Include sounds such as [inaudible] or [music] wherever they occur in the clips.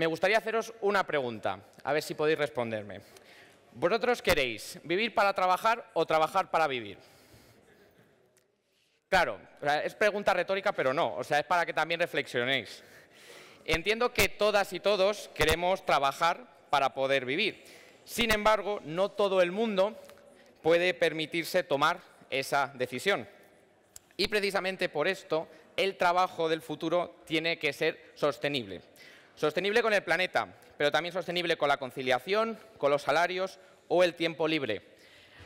Me gustaría haceros una pregunta, a ver si podéis responderme. ¿Vosotros queréis vivir para trabajar o trabajar para vivir? Claro, es pregunta retórica, pero no, o sea, es para que también reflexionéis. Entiendo que todas y todos queremos trabajar para poder vivir. Sin embargo, no todo el mundo puede permitirse tomar esa decisión. Y precisamente por esto, el trabajo del futuro tiene que ser sostenible. Sostenible con el planeta, pero también sostenible con la conciliación, con los salarios o el tiempo libre.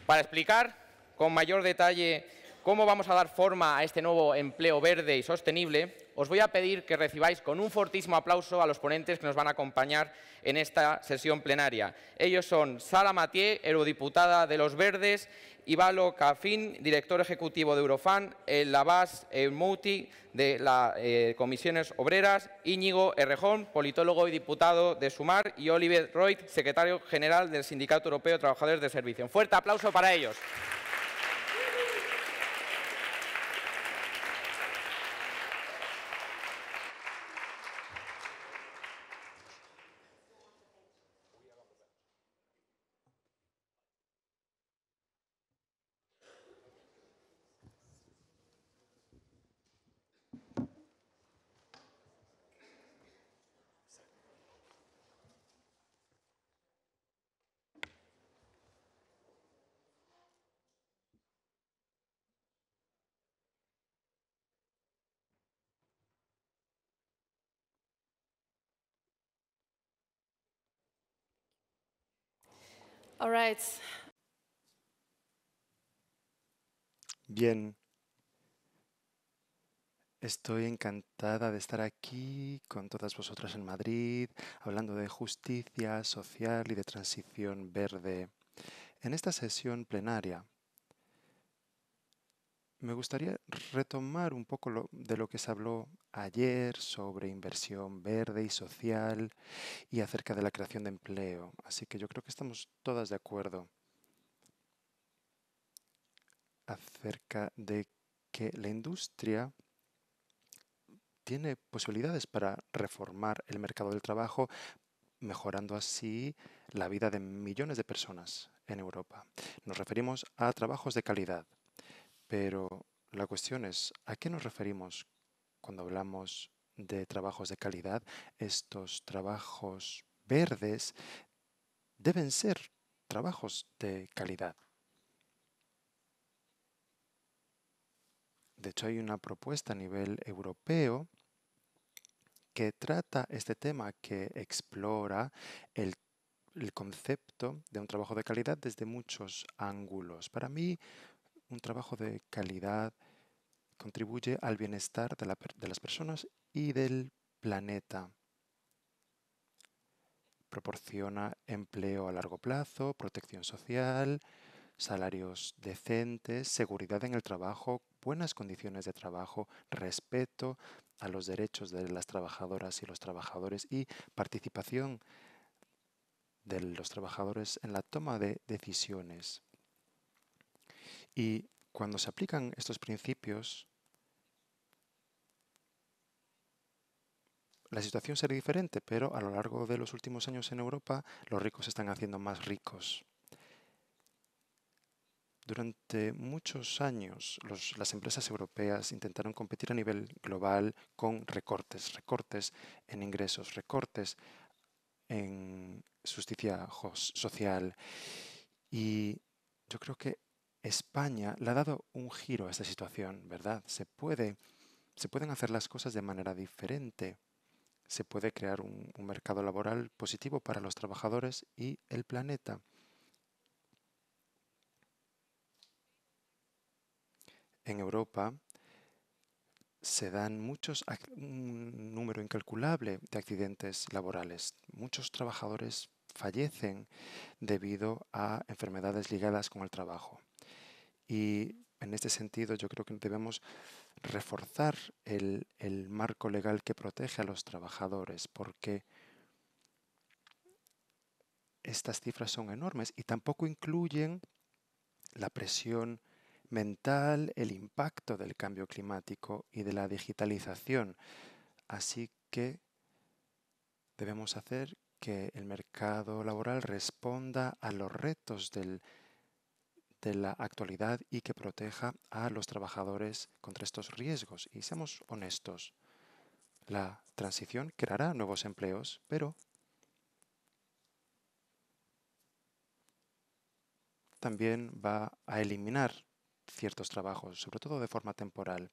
Para explicar con mayor detalle cómo vamos a dar forma a este nuevo empleo verde y sostenible, os voy a pedir que recibáis con un fortísimo aplauso a los ponentes que nos van a acompañar en esta sesión plenaria. Ellos son Sara Matié, eurodiputada de Los Verdes, Ivalo Cafín, director ejecutivo de Eurofan, el eh, Lavas eh, de las eh, Comisiones Obreras, Íñigo Errejón, politólogo y diputado de Sumar, y Oliver Roy, secretario general del Sindicato Europeo de Trabajadores de Servicio. Un fuerte aplauso para ellos. Bien. Estoy encantada de estar aquí con todas vosotras en Madrid, hablando de justicia social y de transición verde. En esta sesión plenaria me gustaría retomar un poco de lo que se habló ayer sobre inversión verde y social y acerca de la creación de empleo. Así que yo creo que estamos todas de acuerdo acerca de que la industria tiene posibilidades para reformar el mercado del trabajo, mejorando así la vida de millones de personas en Europa. Nos referimos a trabajos de calidad pero la cuestión es, ¿a qué nos referimos cuando hablamos de trabajos de calidad? Estos trabajos verdes deben ser trabajos de calidad. De hecho, hay una propuesta a nivel europeo que trata este tema, que explora el, concepto de un trabajo de calidad desde muchos ángulos. Para mí, un trabajo de calidad contribuye al bienestar de, las personas y del planeta. Proporciona empleo a largo plazo, protección social, salarios decentes, seguridad en el trabajo, buenas condiciones de trabajo, respeto a los derechos de las trabajadoras y los trabajadores y participación de los trabajadores en la toma de decisiones. Y cuando se aplican estos principios, la situación será diferente, pero a lo largo de los últimos años en Europa los ricos se están haciendo más ricos. Durante muchos años las empresas europeas intentaron competir a nivel global con recortes, recortes en ingresos, recortes en justicia social. Y yo creo que España le ha dado un giro a esta situación, ¿verdad? Se puede, se pueden hacer las cosas de manera diferente. Se puede crear un, un mercado laboral positivo para los trabajadores y el planeta. En Europa se dan muchos, un número incalculable de accidentes laborales. Muchos trabajadores fallecen debido a enfermedades ligadas con el trabajo. Y en este sentido yo creo que debemos reforzar el, marco legal que protege a los trabajadores, porque estas cifras son enormes y tampoco incluyen la presión mental, el impacto del cambio climático y de la digitalización. Así que debemos hacer que el mercado laboral responda a los retos del de la actualidad y que proteja a los trabajadores contra estos riesgos. Y seamos honestos, la transición creará nuevos empleos, pero también va a eliminar ciertos trabajos, sobre todo de forma temporal.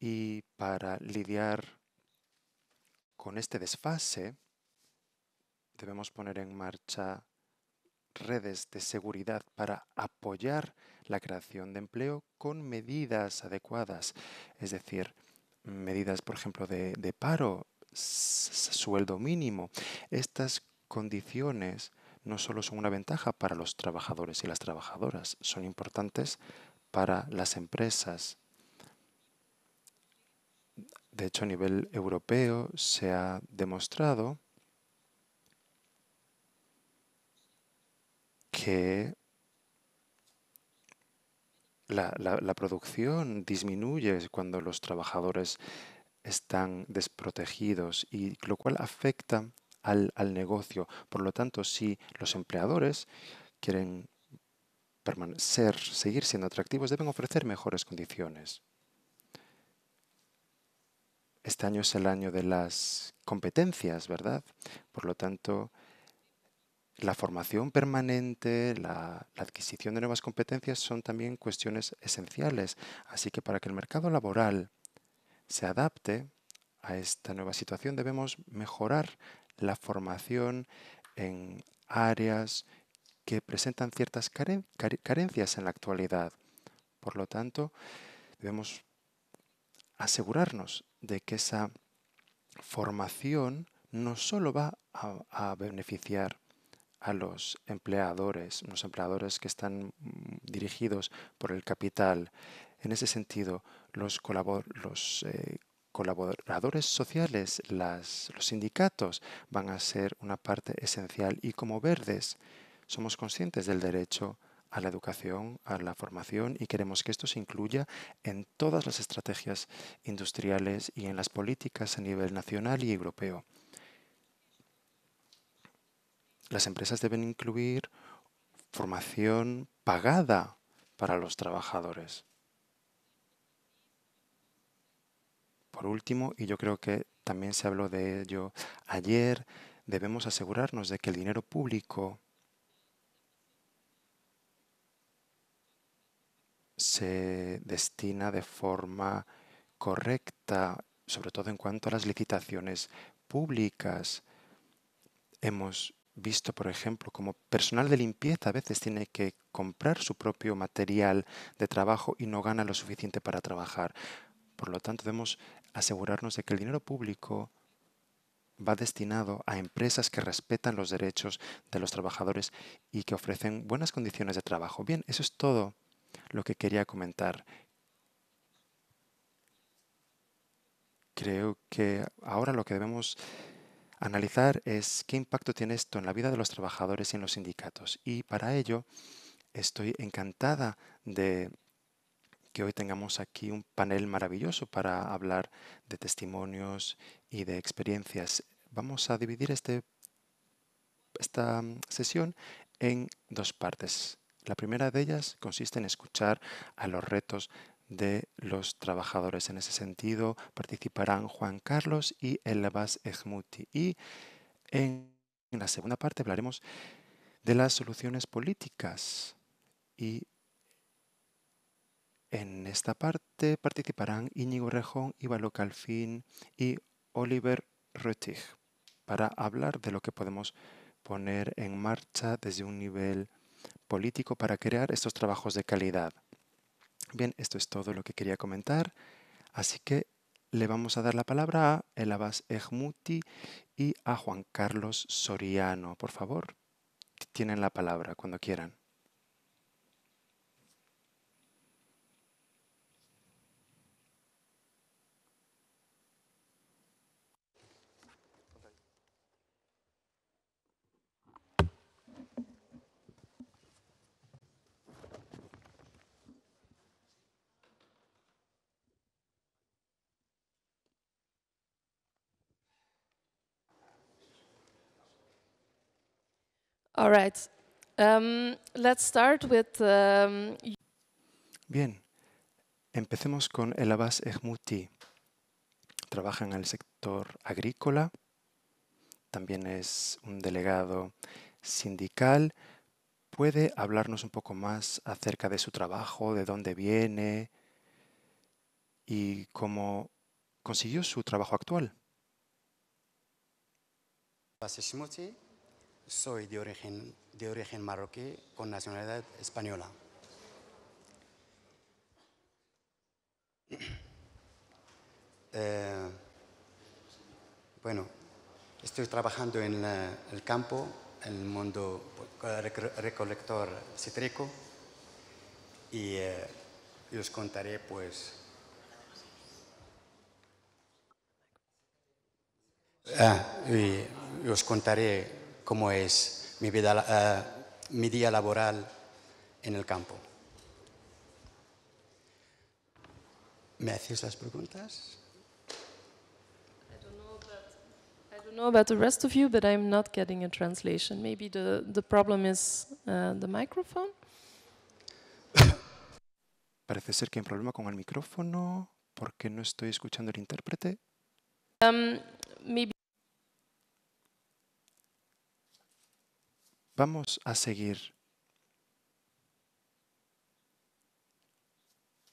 Y para lidiar con este desfase, debemos poner en marcha redes de seguridad para apoyar la creación de empleo con medidas adecuadas, es decir, medidas, por ejemplo, de, paro, sueldo mínimo. Estas condiciones no solo son una ventaja para los trabajadores y las trabajadoras, son importantes para las empresas. De hecho, a nivel europeo se ha demostrado que la, producción disminuye cuando los trabajadores están desprotegidos y lo cual afecta al, al, negocio. Por lo tanto, si los empleadores quieren permanecer, seguir siendo atractivos, deben ofrecer mejores condiciones. Este año es el año de las competencias, ¿verdad? Por lo tanto, la formación permanente, la, adquisición de nuevas competencias son también cuestiones esenciales. Así que para que el mercado laboral se adapte a esta nueva situación debemos mejorar la formación en áreas que presentan ciertas carencias en la actualidad. Por lo tanto, debemos asegurarnos de que esa formación no solo va a beneficiar a los empleadores, los empleadores que están mm, dirigidos por el capital. En ese sentido, los, eh, colaboradores sociales, los sindicatos, van a ser una parte esencial y como verdes somos conscientes del derecho a la educación, a la formación y queremos que esto se incluya en todas las estrategias industriales y en las políticas a nivel nacional y europeo las empresas deben incluir formación pagada para los trabajadores. Por último, y yo creo que también se habló de ello ayer, debemos asegurarnos de que el dinero público se destina de forma correcta, sobre todo en cuanto a las licitaciones públicas. Hemos visto, por ejemplo, como personal de limpieza a veces tiene que comprar su propio material de trabajo y no gana lo suficiente para trabajar. Por lo tanto, debemos asegurarnos de que el dinero público va destinado a empresas que respetan los derechos de los trabajadores y que ofrecen buenas condiciones de trabajo. Bien, eso es todo lo que quería comentar. Creo que ahora lo que debemos analizar es qué impacto tiene esto en la vida de los trabajadores y en los sindicatos. Y para ello estoy encantada de que hoy tengamos aquí un panel maravilloso para hablar de testimonios y de experiencias. Vamos a dividir este, esta mm, sesión en dos partes. La primera de ellas consiste en escuchar a los retos de los trabajadores. En ese sentido, participarán Juan Carlos y Elbas Ejmuti. Y en la segunda parte hablaremos de las soluciones políticas. Y en esta parte participarán Íñigo Rejón, Ivalo Calfin y Oliver Rötig para hablar de lo que podemos poner en marcha desde un nivel político para crear estos trabajos de calidad. Bien, esto es todo lo que quería comentar, así que le vamos a dar la palabra a El Ejmuti y a Juan Carlos Soriano. Por favor, tienen la palabra cuando quieran. Um, let's start with, um, Bien, empecemos con el Abbas Trabaja en el sector agrícola, también es un delegado sindical. ¿Puede hablarnos un poco más acerca de su trabajo, de dónde viene y cómo consiguió su trabajo actual? soy de origen, de origen marroquí con nacionalidad española. [clears throat] Eh, bueno, estoy trabajando en el campo, en el mundo recolector cítrico eh, y os contaré pues... Ah, y os contaré cómo es mi, vida, uh, mi día laboral en el campo. ¿Me haces las preguntas? no about the rest of you, but I'm not getting a translation. Maybe the, the problem is uh, the microphone. [laughs] Parece ser que hay un problema con el micrófono porque no estoy escuchando el intérprete. Um, maybe Vamos a seguir.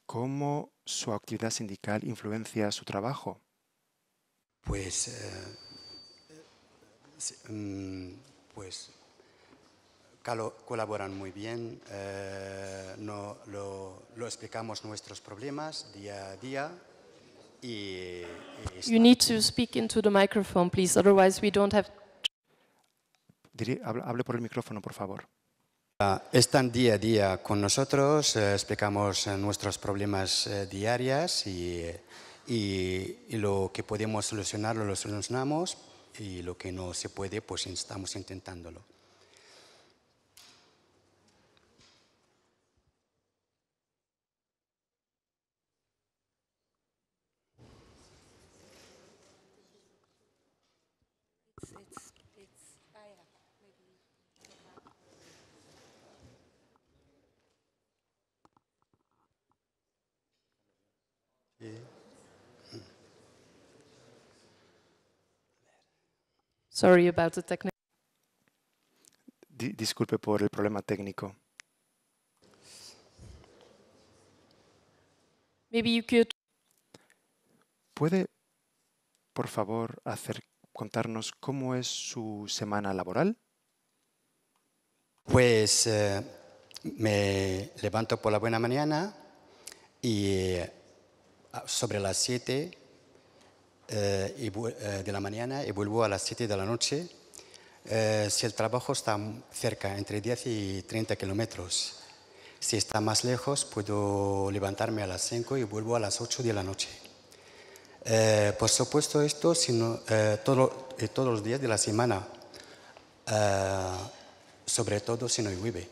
¿Cómo su actividad sindical influencia su trabajo? Pues, eh, mm, pues colaboran muy bien, eh, no, lo, explicamos nuestros problemas día a día. you need to speak into the microphone, please, otherwise we don't have hable por el micrófono, por favor. Ah, están día a día con nosotros, eh, explicamos eh, nuestros problemas eh, diarios y, lo que podemos solucionarlo lo solucionamos y lo que no se puede, pues estamos intentándolo. disculpe por el problema técnico. ¿Puede, por favor, hacer, contarnos cómo es su semana laboral? Pues eh, me levanto por la buena mañana y eh, sobre las siete... Eh, eh, de la mañana y vuelvo a las 7 de la noche eh, si el trabajo está cerca, entre 10 y 30 kilómetros. Si está más lejos, puedo levantarme a las 5 y vuelvo a las 8 de la noche. por supuesto, esto sino, todos los días de la semana, sobre todo si no llueve.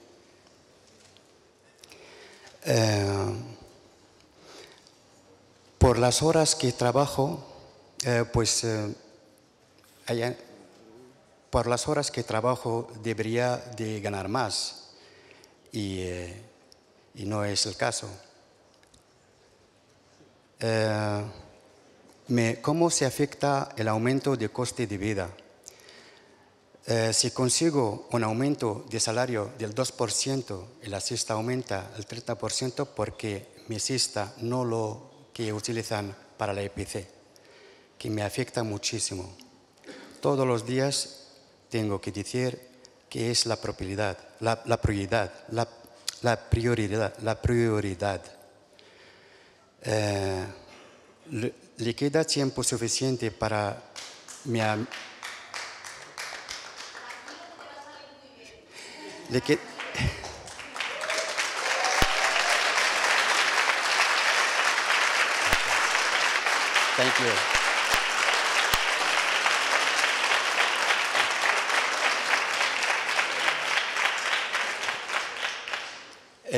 por las horas que trabajo, eh, pues eh, por las horas que trabajo debería de ganar más y, eh, no es el caso. ¿Cómo se afecta el aumento de coste de vida? si consigo un aumento de salario del 2% y la cesta aumenta el 30% porque mi cesta no lo que utilizan para la EPC que me afecta muchísimo. Todos los días tengo que decir que es la propiedad, la, prioridad, la, prioridad, la prioridad. Eh, le, queda tiempo suficiente para mi le, que,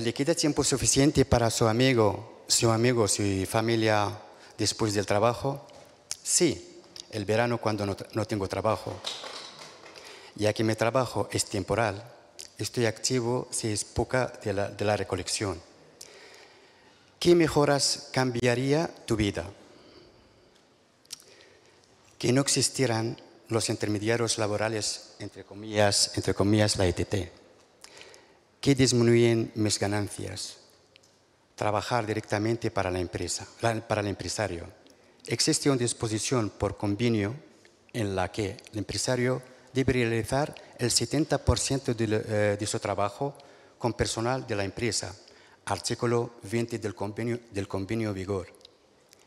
le queda tiempo suficiente para su amigo, su amigo, su familia después del trabajo? Sí, el verano cuando no, tengo trabajo. Ya que mi trabajo es temporal, estoy activo si es poca de la, de recolección. ¿Qué mejoras cambiaría tu vida? Que no existieran los intermediarios laborales, entre comillas, entre comillas, la ETT que disminuyen mis ganancias. Trabajar directamente para la empresa, para el empresario. Existe una disposición por convenio en la que el empresario debe realizar el 70% eh, de, su trabajo con personal de la empresa, artículo 20 del convenio, del convenio vigor,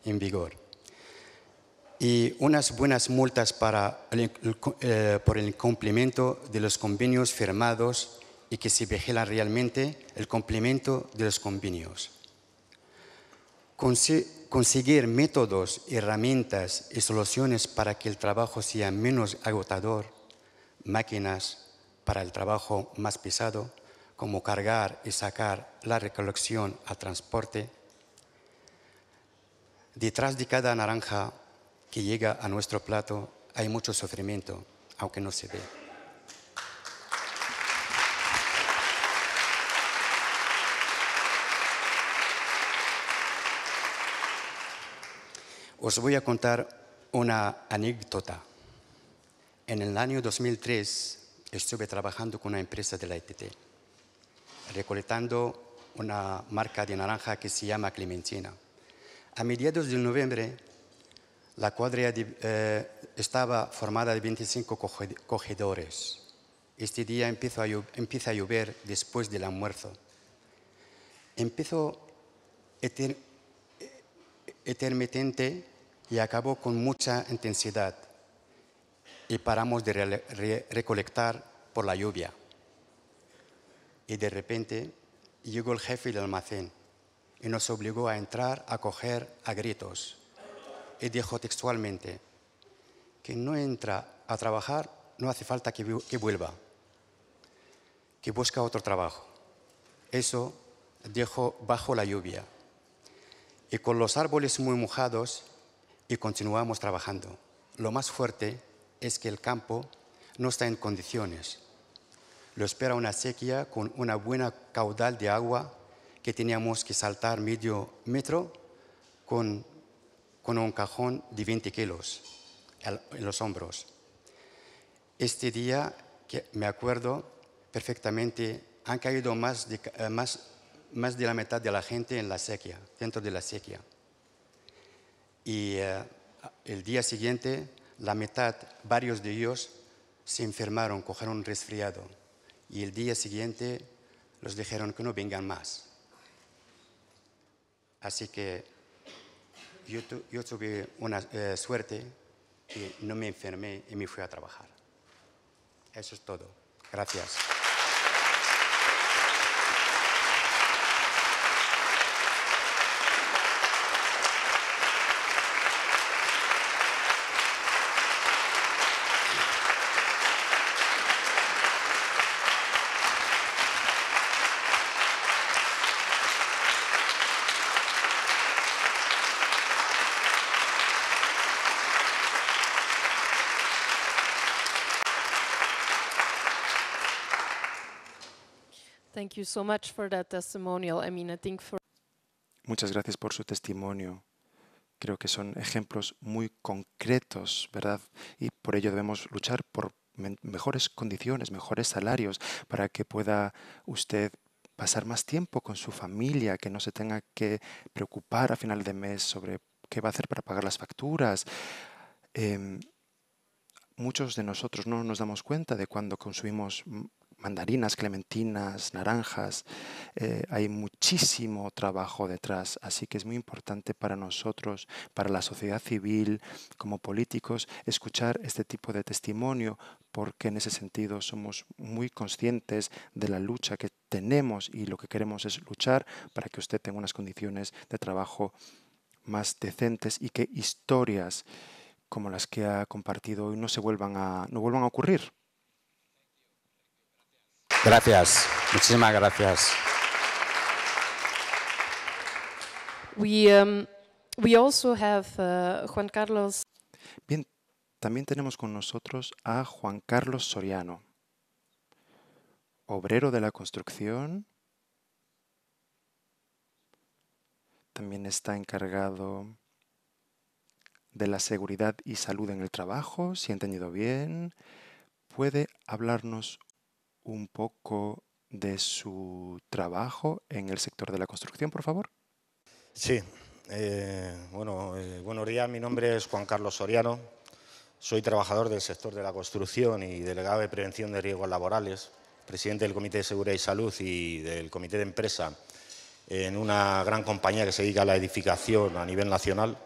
en vigor. Y unas buenas multas para eh, por el incumplimiento de los convenios firmados y que se vigila realmente el cumplimiento de los convenios. conseguir métodos, herramientas y soluciones para que el trabajo sea menos agotador, máquinas para el trabajo más pesado, como cargar y sacar la recolección al transporte. Detrás de cada naranja que llega a nuestro plato hay mucho sufrimiento, aunque no se ve. Os voy a contar una anécdota. En el año 2003 estuve trabajando con una empresa de la ETT, recolectando una marca de naranja que se llama Clementina. A mediados de noviembre, la cuadrilla eh, estaba formada de 25 cogedores. Este día empieza a, a llover después del almuerzo. Empiezo eter, y acabó con mucha intensidad y paramos de recolectar por la lluvia. Y de repente llegó el jefe del almacén y nos obligó a entrar a coger a gritos. Y dijo textualmente, que no entra a trabajar no hace falta que, que vuelva, que busca otro trabajo. Eso dijo bajo la lluvia. Y con los árboles muy mojados y continuamos trabajando. Lo más fuerte es que el campo no está en condiciones. Lo espera una sequía con una buena caudal de agua que teníamos que saltar medio metro con, un cajón de 20 kilos en los hombros. Este día, que me acuerdo perfectamente, han caído más de, eh, más, más de la mitad de la gente en la sequía, dentro de la sequía y eh, el día siguiente la mitad, varios de ellos, se enfermaron, cogieron un resfriado y el día siguiente los dijeron que no vengan más. Así que yo, tuve una eh, suerte y no me enfermé y me fui a trabajar. Eso es todo. Gracias. Muchas gracias por su testimonio. Creo que son ejemplos muy concretos, ¿verdad? Y por ello debemos luchar por mejores condiciones, mejores salarios, para que pueda usted pasar más tiempo con su familia, que no se tenga que preocupar a final de mes sobre qué va a hacer para pagar las facturas. Em, muchos de nosotros no nos damos cuenta de cuando consumimos mandarinas, clementinas, naranjas. Eh, hay muchísimo trabajo detrás, así que es muy importante para nosotros, para la sociedad civil, como políticos, escuchar este tipo de testimonio, porque en ese sentido somos muy conscientes de la lucha que tenemos y lo que queremos es luchar para que usted tenga unas condiciones de trabajo más decentes y que historias como las que ha compartido hoy no se vuelvan a, no vuelvan a ocurrir. Gracias. Muchísimas gracias. Um, uh, Juan Carlos. Bien, también tenemos con nosotros a Juan Carlos Soriano, obrero de la construcción. También está encargado de la seguridad y salud en el trabajo, si he entendido bien. ¿Puede hablarnos un poco de su trabajo en el sector de la construcción, por favor? Sí, eh, bueno, eh, buenos días, mi nombre es Juan Carlos Soriano, soy trabajador del sector de la construcción y delegado de prevención de riesgos laborales, presidente del Comité de Seguridad y Salud y del Comité de Empresa en una gran compañía que se dedica a la edificación a nivel nacional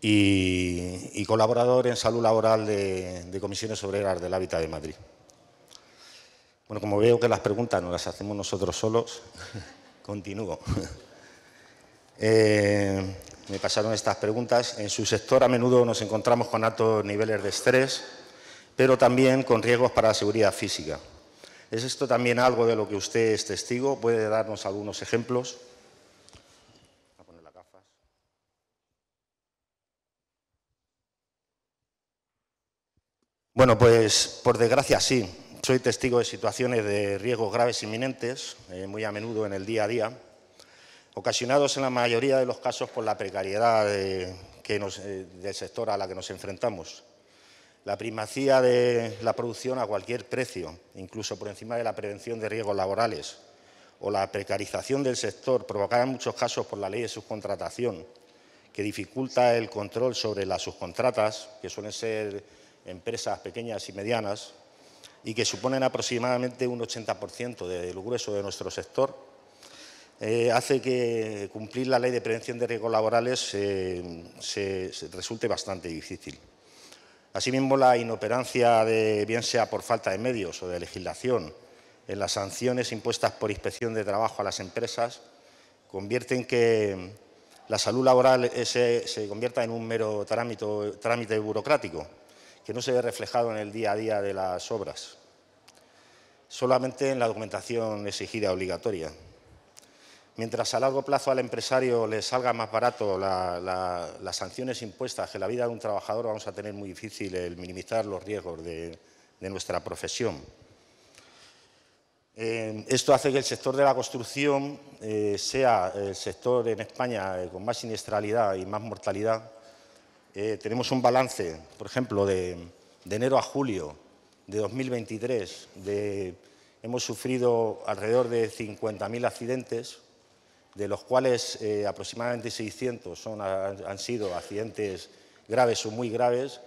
y, colaborador en salud laboral de, de Comisiones Obreras del Hábitat de Madrid. Bueno, como veo que las preguntas no las hacemos nosotros solos, [laughs] continúo. [laughs] Eh, me pasaron estas preguntas. En su sector a menudo nos encontramos con altos niveles de estrés, pero también con riesgos para la seguridad física. ¿Es esto también algo de lo que usted es testigo? ¿Puede darnos algunos ejemplos? Bueno, pues por desgracia sí soy testigo de situaciones de riesgos graves inminentes, eh, muy a menudo en el día a día, ocasionados en la mayoría de los casos por la precariedad eh, que eh, del sector a la que nos enfrentamos, la primacía de la producción a cualquier precio, incluso por encima de la prevención de riesgos laborales, o la precarización del sector provocada en muchos casos por la ley de subcontratación, que dificulta el control sobre las subcontratas, que suelen ser empresas pequeñas y medianas, y que suponen aproximadamente un 80% del grueso de nuestro sector, eh, hace que cumplir la ley de prevención de riesgos laborales eh, se, resulte bastante difícil. Asimismo, la inoperancia, de, bien sea por falta de medios o de legislación, en las sanciones impuestas por inspección de trabajo a las empresas, ...convierte en que la salud laboral eh, se, convierta en un mero trámite burocrático, que no se ve reflejado en el día a día de las obras, solamente en la documentación exigida obligatoria. Mientras a largo plazo al empresario le salga más barato las sanciones impuestas que la vida de un trabajador, vamos a tener muy difícil el minimizar los riesgos de, nuestra profesión. Eh, esto hace que el sector de la construcción eh, sea el sector en España eh, con más siniestralidad y más mortalidad eh, tenemos un balance, por ejemplo, de, enero a julio de 2023. De, hemos sufrido alrededor de 50.000 accidentes, de los cuales eh, aproximadamente 600 son, han, sido accidentes graves o muy graves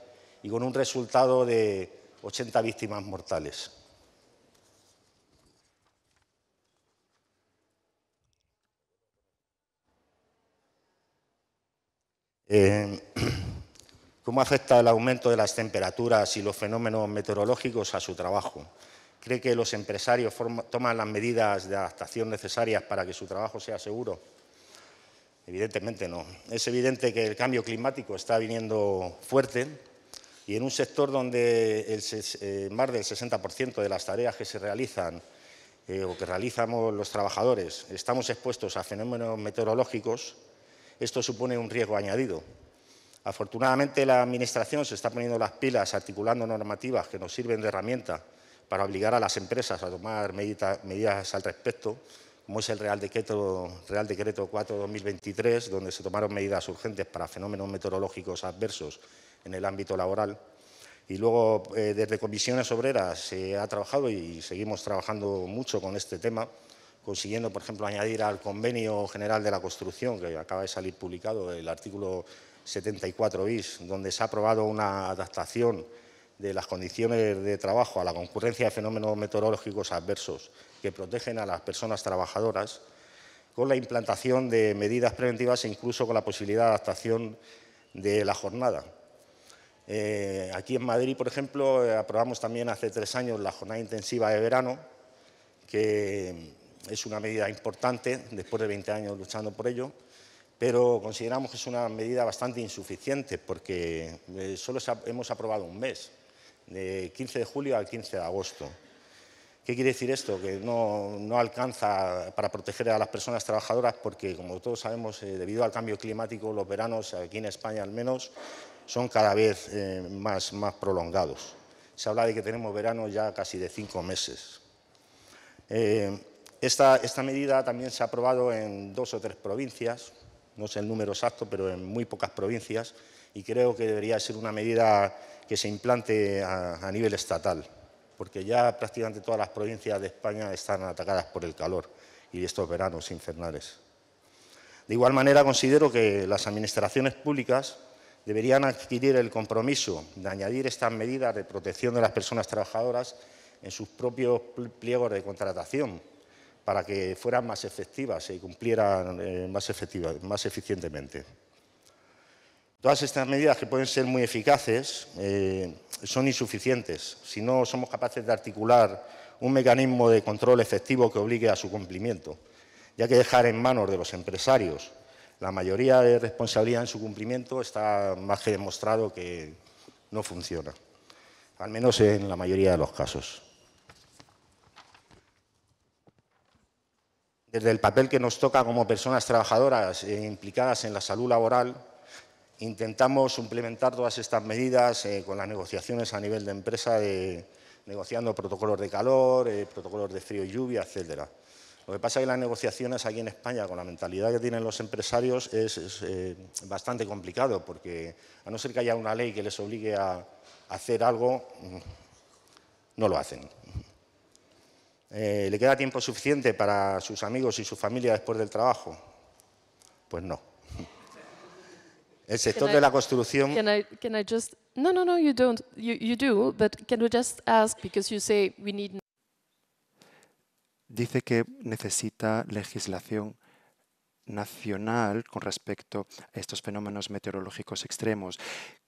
y con un resultado de 80 víctimas mortales. Eh, ¿Cómo afecta el aumento de las temperaturas y los fenómenos meteorológicos a su trabajo? ¿Cree que los empresarios toman las medidas de adaptación necesarias para que su trabajo sea seguro? Evidentemente no. Es evidente que el cambio climático está viniendo fuerte y en un sector donde eh, más del 60% de las tareas que se realizan eh, o que realizamos los trabajadores estamos expuestos a fenómenos meteorológicos, esto supone un riesgo añadido Afortunadamente la Administración se está poniendo las pilas articulando normativas que nos sirven de herramienta para obligar a las empresas a tomar medidas al respecto, como es el Real Decreto, Real Decreto 4-2023, donde se tomaron medidas urgentes para fenómenos meteorológicos adversos en el ámbito laboral. Y luego, eh, desde comisiones obreras se ha trabajado y seguimos trabajando mucho con este tema, consiguiendo, por ejemplo, añadir al Convenio General de la Construcción, que acaba de salir publicado, el artículo 74 bis, donde se ha aprobado una adaptación de las condiciones de trabajo a la concurrencia de fenómenos meteorológicos adversos que protegen a las personas trabajadoras, con la implantación de medidas preventivas e incluso con la posibilidad de adaptación de la jornada. Eh, aquí en Madrid, por ejemplo, eh, aprobamos también hace tres años la jornada intensiva de verano, que es una medida importante, después de 20 años luchando por ello, pero consideramos que es una medida bastante insuficiente porque eh, solo hemos aprobado un mes, de 15 de julio al 15 de agosto. ¿Qué quiere decir esto? Que no, alcanza para proteger a las personas trabajadoras porque, como todos sabemos, eh, debido al cambio climático, los veranos, aquí en España al menos, son cada vez eh, más, más prolongados. Se habla de que tenemos veranos ya casi de cinco meses. esta, esta medida también se ha aprobado en dos o tres provincias, no sé el número exacto, pero en muy pocas provincias, y creo que debería ser una medida que se implante a, nivel estatal, porque ya prácticamente todas las provincias de España están atacadas por el calor y estos veranos infernales. De igual manera, considero que las administraciones públicas deberían adquirir el compromiso de añadir estas medidas de protección de las personas trabajadoras en sus propios pliegos de contratación, para que fueran más efectivas y cumplieran eh, más, más eficientemente. Todas estas medidas, que pueden ser muy eficaces, eh, son insuficientes si no somos capaces de articular un mecanismo de control efectivo que obligue a su cumplimiento, ya que dejar en manos de los empresarios la mayoría de responsabilidad en su cumplimiento está más que demostrado que no funciona, al menos en la mayoría de los casos. desde el papel que nos toca como personas trabajadoras e implicadas en la salud laboral, intentamos implementar todas estas medidas eh, con las negociaciones a nivel de empresa, negociando protocolos de calor, eh, protocolos de frío y lluvia, etcétera. Lo que pasa es que las negociaciones aquí en España, con la mentalidad que tienen los empresarios, es, eh, bastante complicado, porque a no ser que haya una ley que les obligue a hacer algo, mm, no lo hacen. Eh, ¿le queda tiempo suficiente para sus amigos y su familia después del trabajo? Pues no. El sector de la construcción. Can I, no, no, no, you don't. You, you do, but can we just ask because you say we need. Dice que necesita legislación nacional con respecto a estos fenómenos meteorológicos extremos.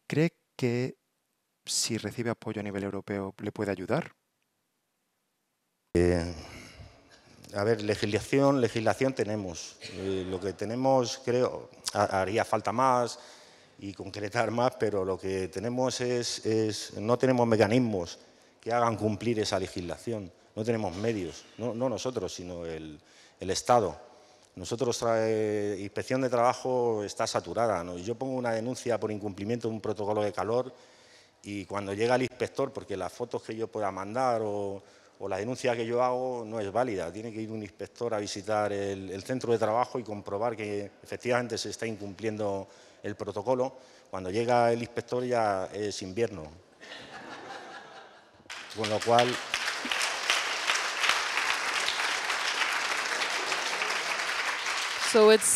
¿Cree que si recibe apoyo a nivel europeo le puede ayudar? Eh, a ver, legislación, legislación tenemos. Eh, lo que tenemos, creo, haría falta más y concretar más, pero lo que tenemos es, no tenemos mecanismos que hagan cumplir esa legislación. No tenemos medios, no, nosotros, sino el, Estado. Nosotros, eh, inspección de trabajo está saturada. Yo pongo una denuncia por incumplimiento de un protocolo de calor y cuando llega el inspector, porque las fotos que yo pueda mandar o, o la denuncia que yo hago no es válida. Tiene que ir un inspector a visitar el, centro de trabajo y comprobar que efectivamente se está incumpliendo el protocolo. Cuando llega el inspector ya es invierno. Con lo cual...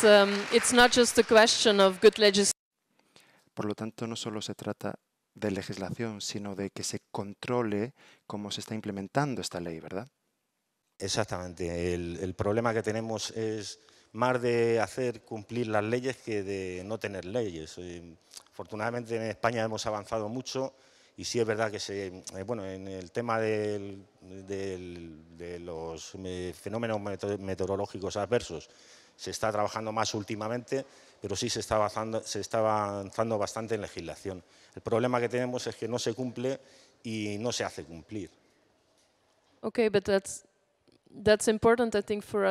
Um, Por lo tanto, no solo se trata de legislación, sino de que se controle cómo se está implementando esta ley, ¿verdad? Exactamente. El, problema que tenemos es más de hacer cumplir las leyes que de no tener leyes. Eh, afortunadamente en España hemos avanzado mucho y sí es verdad que eh, bueno, en el tema de los eh, fenómenos meteorológicos adversos se está trabajando más últimamente, pero sí se está se está avanzando bastante en legislación. El problema que tenemos es que no se cumple y no se hace cumplir. Okay, but that's that's important, I think, for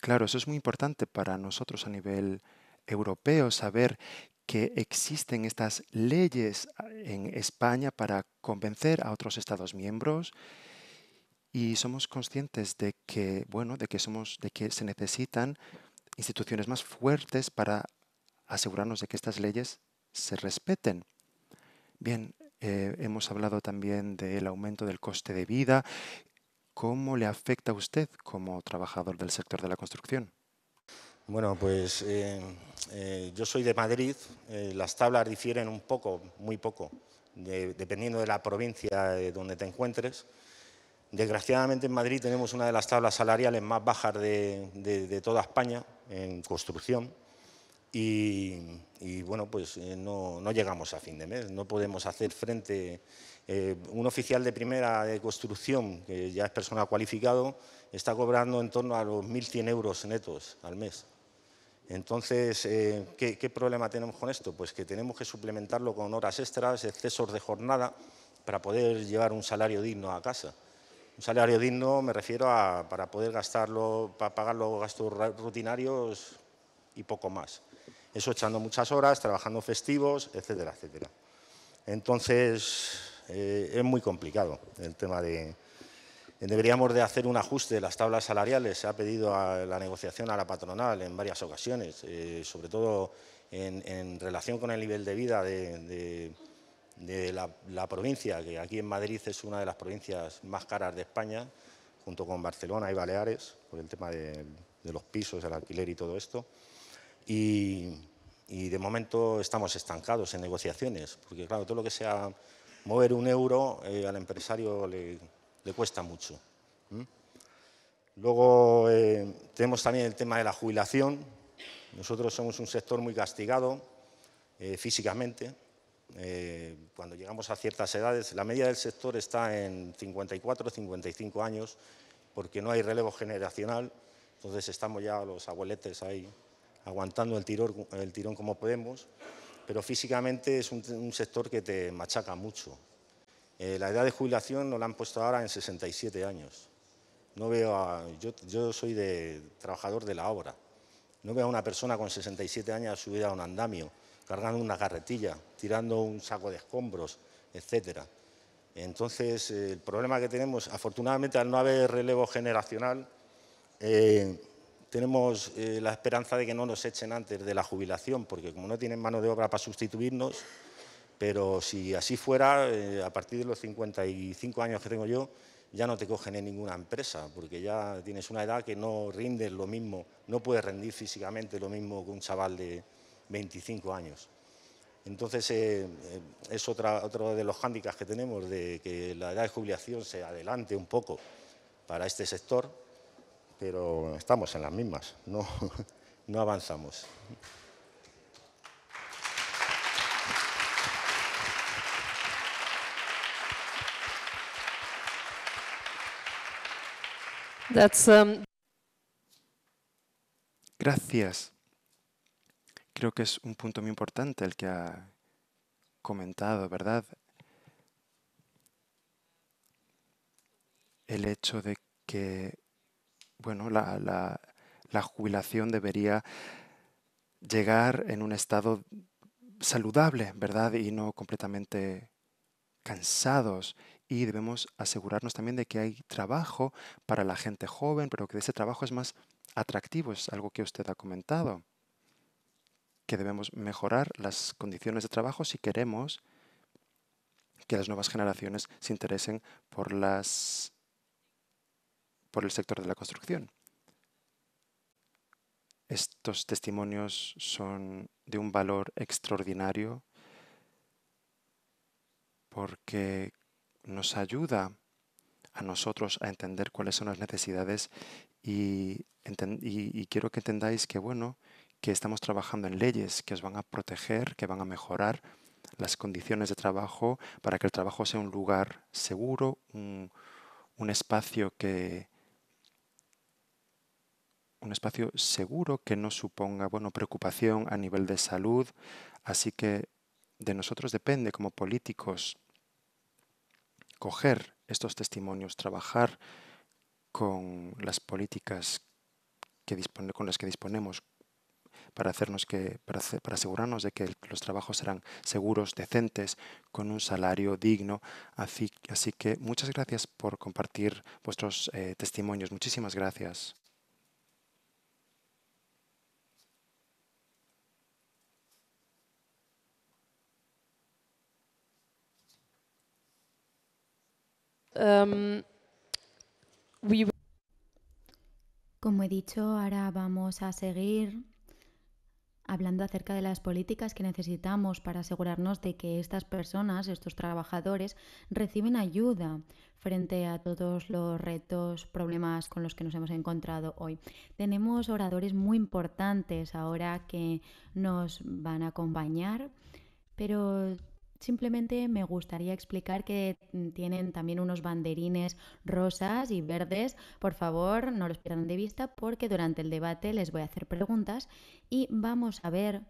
Claro, eso es muy importante para nosotros a nivel europeo saber que existen estas leyes ah, en España para convencer a otros Estados miembros y somos conscientes de que, bueno, de que, somos, de que se necesitan instituciones más fuertes para asegurarnos de que estas leyes se respeten. Bien, eh, hemos hablado también del aumento del coste de vida. ¿Cómo le afecta a usted como trabajador del sector de la construcción? Bueno, pues eh, eh, yo soy de Madrid. las tablas difieren un poco, muy poco, dependiendo de la provincia donde te encuentres. Desgraciadamente en Madrid tenemos una de las tablas salariales más bajas de toda España en construcción y, bueno, pues eh, no, llegamos a fin de mes, no podemos hacer frente. Eh, un oficial de primera de construcción, que ya es persona cualificado, está cobrando en torno a los 1.100 euros netos al mes. Entonces, eh, ¿qué, ¿qué, problema tenemos con esto? Pues que tenemos que suplementarlo con horas extras, excesos de jornada, para poder llevar un salario digno a casa. Un salario digno me refiero a para poder gastarlo, para pagar los gastos rutinarios y poco más eso echando muchas horas, trabajando festivos, etcétera, etcétera. Entonces, eh, es muy complicado el tema de... Deberíamos de hacer un ajuste de las tablas salariales, se ha pedido a la negociación a la patronal en varias ocasiones, eh, sobre todo en, relación con el nivel de vida de, la, provincia, que aquí en Madrid es una de las provincias más caras de España, junto con Barcelona y Baleares, por el tema de, de los pisos, el alquiler y todo esto. Y, de momento estamos estancados en negociaciones, porque claro, todo lo que sea mover un euro eh, al empresario le, cuesta mucho. Luego eh, tenemos también el tema de la jubilación. Nosotros somos un sector muy castigado eh, físicamente. cuando llegamos a ciertas edades, la media del sector está en 54, 55 años, porque no hay relevo generacional, entonces estamos ya los abueletes ahí aguantando el, tirón, como podemos, pero físicamente es un, sector que te machaca mucho. Eh, la edad de jubilación nos la han puesto ahora en 67 años. No veo yo, soy de, trabajador de la obra. No veo a una persona con 67 años subida a un andamio, cargando una carretilla, tirando un saco de escombros, etc. Entonces, eh, el problema que tenemos, afortunadamente, al no haber relevo generacional, eh, tenemos eh, la esperanza de que no nos echen antes de la jubilación, porque como no tienen mano de obra para sustituirnos, pero si así fuera, eh, a partir de los 55 años que tengo yo, ya no te cogen en ninguna empresa, porque ya tienes una edad que no rindes lo mismo, no puedes rendir físicamente lo mismo que un chaval de 25 años. Entonces, eh, es otra, otro de los hándicaps que tenemos, de que la edad de jubilación se adelante un poco para este sector, pero estamos en las mismas, no, [laughs] no avanzamos. Um, Gracias. Creo que es un punto muy importante el que ha comentado, ¿verdad? El hecho de que bueno, la, jubilación debería llegar en un estado saludable, ¿verdad? Y no completamente cansados y debemos asegurarnos también de que hay trabajo para la gente joven, pero que ese trabajo es más atractivo, es algo que usted ha comentado, que debemos mejorar las condiciones de trabajo si queremos que las nuevas generaciones se interesen por las por el sector de la construcción. Estos testimonios son de un valor extraordinario porque nos ayuda a nosotros a entender cuáles son las necesidades y, quiero que entendáis que bueno que estamos trabajando en leyes que os van a proteger, que van a mejorar las condiciones de trabajo para que el trabajo sea un lugar seguro, un espacio que, un espacio seguro que no suponga bueno, preocupación a nivel de salud. Así que de nosotros depende como políticos coger estos testimonios, trabajar con las políticas que con las que disponemos para, hacernos que, para, asegurarnos de que los trabajos serán seguros, decentes, con un salario digno. Así, así que muchas gracias por compartir vuestros eh, testimonios. Muchísimas gracias. Um, Como he dicho, ahora vamos a seguir hablando acerca de las políticas que necesitamos para asegurarnos de que estas personas, estos trabajadores, reciben ayuda frente a todos los retos, problemas con los que nos hemos encontrado hoy. Tenemos oradores muy importantes ahora que nos van a acompañar, pero Simplemente me gustaría explicar que mm, tienen también unos banderines rosas y verdes. Por favor, no los pierdan de vista porque durante el debate les voy a hacer preguntas y vamos a ver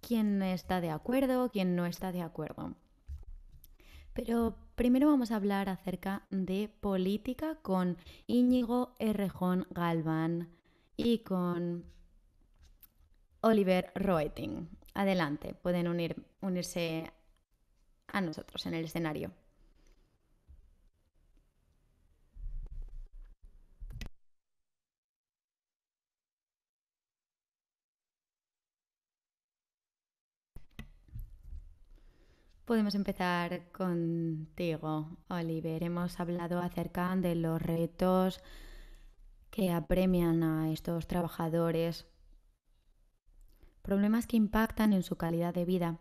quién está de acuerdo, quién no está de acuerdo. Pero primero vamos a hablar acerca de política con Íñigo Errejón Galván y con Oliver Roeting. Adelante, pueden unir, unirse a nosotros en el escenario. Podemos empezar contigo, Oliver. Hemos hablado acerca de los retos que apremian a estos trabajadores problemas que impactan en su calidad de vida.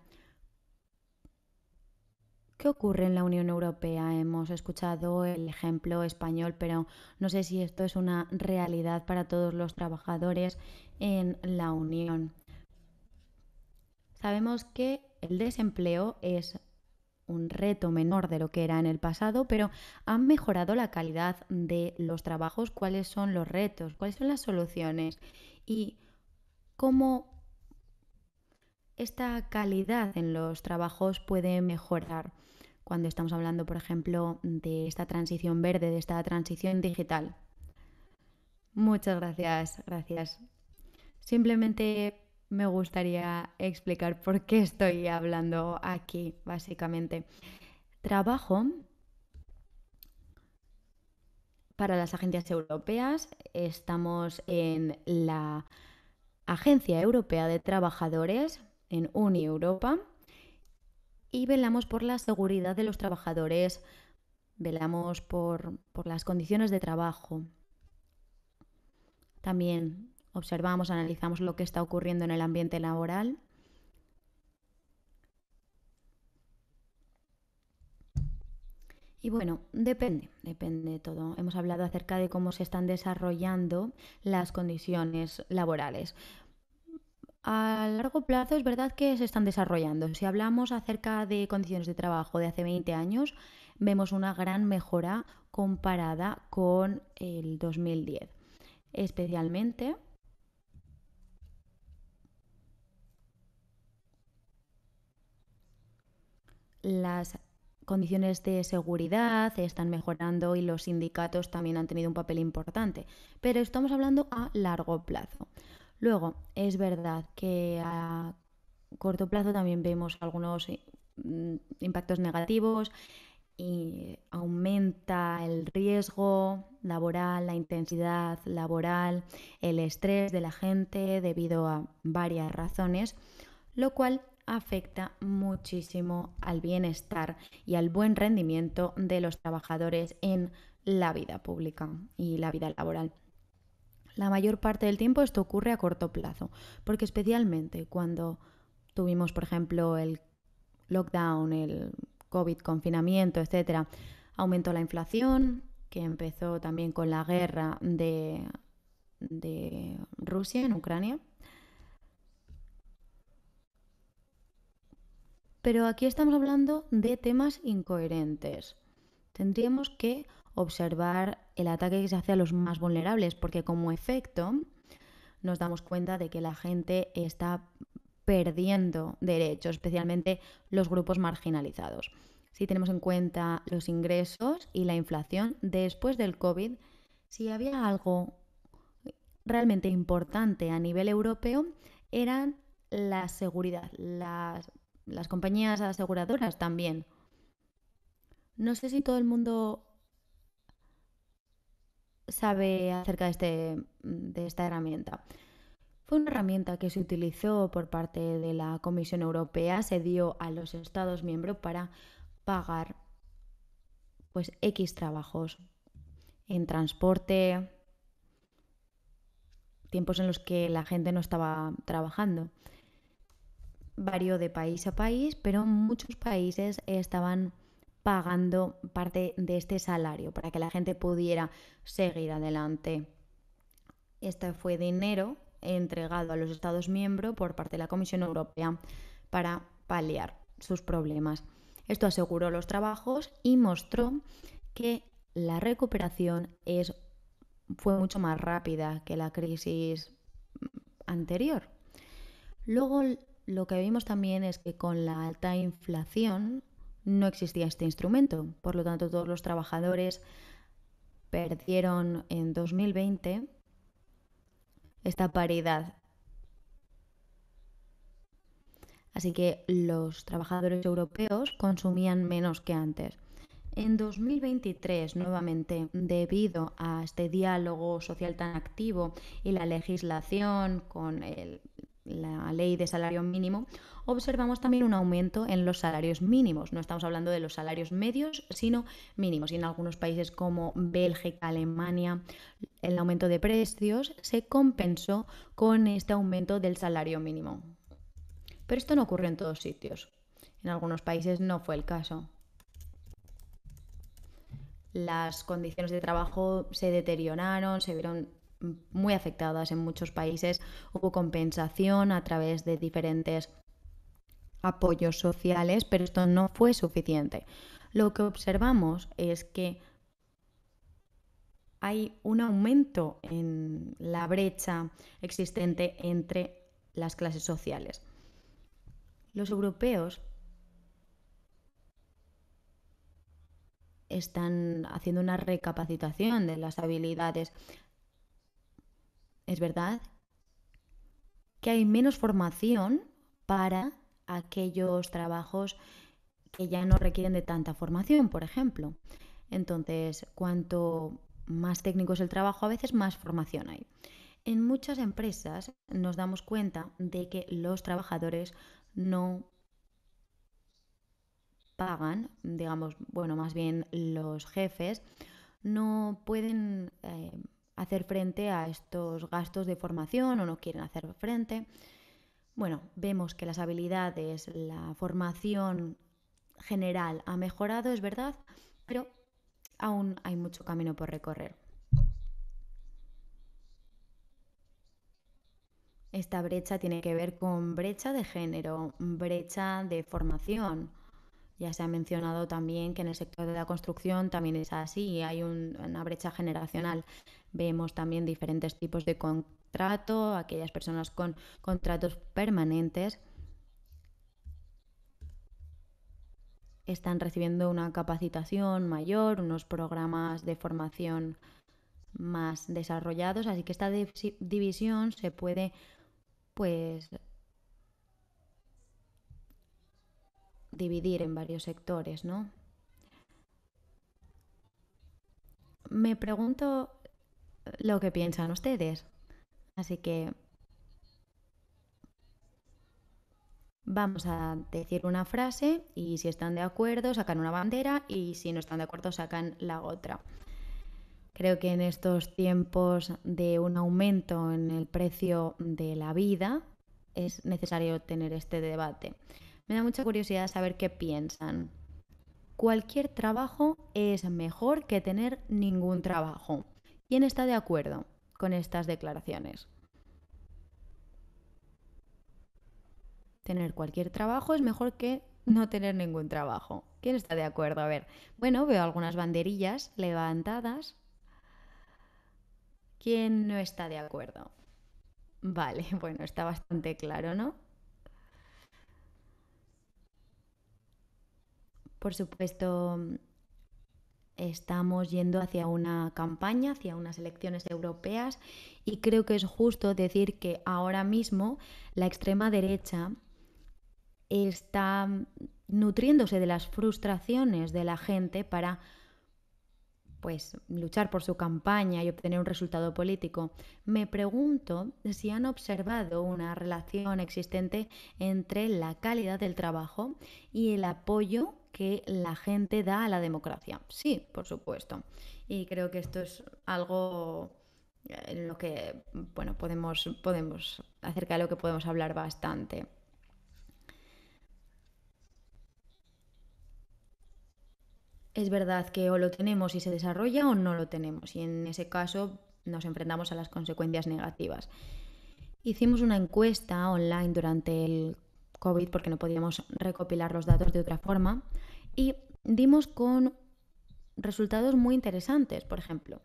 ¿Qué ocurre en la Unión Europea? Hemos escuchado el ejemplo español, pero no sé si esto es una realidad para todos los trabajadores en la Unión. Sabemos que el desempleo es un reto menor de lo que era en el pasado, pero ¿han mejorado la calidad de los trabajos? ¿Cuáles son los retos? ¿Cuáles son las soluciones? ¿Y cómo esta calidad en los trabajos puede mejorar cuando estamos hablando, por ejemplo, de esta transición verde, de esta transición digital. Muchas gracias, gracias. Simplemente me gustaría explicar por qué estoy hablando aquí, básicamente. Trabajo para las agencias europeas, estamos en la Agencia Europea de Trabajadores, en Uni Europa y velamos por la seguridad de los trabajadores, velamos por, por las condiciones de trabajo. También observamos, analizamos lo que está ocurriendo en el ambiente laboral Y bueno, depende, depende de todo. Hemos hablado acerca de cómo se están desarrollando las condiciones laborales. A largo plazo es verdad que se están desarrollando. Si hablamos acerca de condiciones de trabajo de hace 20 años, vemos una gran mejora comparada con el 2010. Especialmente las condiciones de seguridad están mejorando y los sindicatos también han tenido un papel importante, pero estamos hablando a largo plazo. Luego, es verdad que a corto plazo también vemos algunos eh, mm, impactos negativos y aumenta el riesgo laboral, la intensidad laboral, el estrés de la gente debido a varias razones, lo cual afecta muchísimo al bienestar y al buen rendimiento de los trabajadores en la vida pública y la vida laboral. La mayor parte del tiempo esto ocurre a corto plazo, porque especialmente cuando tuvimos, por ejemplo, el lockdown, el COVID, confinamiento, etc. aumentó la inflación, que empezó también con la guerra de Rusia en Ucrania. Pero aquí estamos hablando de temas incoherentes. Tendríamos que observar el ataque que se hace a los más vulnerables, porque como efecto nos damos cuenta de que la gente está perdiendo derechos, especialmente los grupos marginalizados. Si tenemos en cuenta los ingresos y la inflación después del COVID, si había algo realmente importante a nivel europeo, eran la seguridad, las, las compañías aseguradoras también. No sé si todo el mundo sabe acerca este, mm, de, esta herramienta? Fue una herramienta que se utilizó por parte de la Comisión Europea, se dio a los Estados miembros para pagar pues X trabajos en transporte, tiempos en los que la gente no estaba trabajando. Varió de país a país, pero muchos países estaban pagando parte de este salario para que la gente pudiera seguir adelante. Este fue dinero entregado a los Estados miembros por parte de la Comisión Europea para paliar sus problemas. Esto aseguró los trabajos y mostró que la recuperación fue mucho más rápida que la crisis anterior. Luego, lo que vimos también es que con la alta inflación no existía este instrumento. Por lo tanto, todos los trabajadores perdieron en 2020 esta paridad. Así que los trabajadores europeos consumían menos que antes. En 2023, nuevamente, debido a este diálogo social tan activo y la legislación con el la ley de salario mínimo, observamos también un aumento en los salarios mínimos. No estamos hablando de los salarios medios, sino mínimos. Y en algunos países como Bélgica, Alemania, el aumento de precios se compensó con este aumento del salario mínimo. Pero esto no ocurrió en todos sitios. En algunos países no fue el caso. Las condiciones de trabajo se deterioraron, se vieron muy afectadas en muchos países. Hubo compensación a través de diferentes apoyos sociales, pero esto no fue suficiente. Lo que observamos es que hay un aumento en la brecha existente entre las clases sociales. Los europeos están haciendo una recapacitación de las habilidades es verdad que hay menos formación para aquellos trabajos que ya no requieren de tanta formación, por ejemplo. Entonces, cuanto más técnico es el trabajo, a veces más formación hay. En muchas empresas nos damos cuenta de que los trabajadores no pagan, digamos, bueno, más bien los jefes, no pueden eh, hacer frente a estos gastos de formación o no quieren hacer frente. Bueno, vemos que las habilidades, la formación general ha mejorado, es verdad, pero aún hay mucho camino por recorrer. Esta brecha tiene que ver con brecha de género, brecha de formación, ya se ha mencionado también que en el sector de la construcción también es así, hay una brecha generacional. Vemos también diferentes tipos de contrato, aquellas personas con contratos permanentes están recibiendo una capacitación mayor, unos programas de formación más desarrollados, así que esta división se puede pues dividir en varios sectores, ¿no? Me pregunto lo que piensan ustedes. Así que vamos a decir una frase y si están de acuerdo sacan una bandera y si no están de acuerdo sacan la otra. Creo que en estos tiempos de un aumento en el precio de la vida es necesario tener este debate. Me da mucha curiosidad saber qué piensan. Cualquier trabajo es mejor que tener ningún trabajo. ¿Quién está de acuerdo con estas declaraciones? Tener cualquier trabajo es mejor que no tener ningún trabajo. ¿Quién está de acuerdo? A ver, bueno, veo algunas banderillas levantadas. ¿Quién no está de acuerdo? Vale, [laughs] bueno, está bastante claro, ¿no? por supuesto, estamos yendo hacia una campaña, hacia unas elecciones europeas y creo que es justo decir que ahora mismo la extrema derecha está nutriéndose de las frustraciones de la gente para pues luchar por su campaña y obtener un resultado político. Me pregunto si han observado una relación existente entre la calidad del trabajo y el apoyo que la gente da a la democracia. Sí, por supuesto. Y creo que esto es algo eh, en lo que bueno, podemos, podemos, acerca de lo que podemos hablar bastante. Es verdad que o lo tenemos y se desarrolla o no lo tenemos, y en ese caso nos enfrentamos a las consecuencias negativas. Hicimos una encuesta online durante el COVID porque no podíamos recopilar los datos de otra forma y dimos con resultados muy interesantes. Por ejemplo,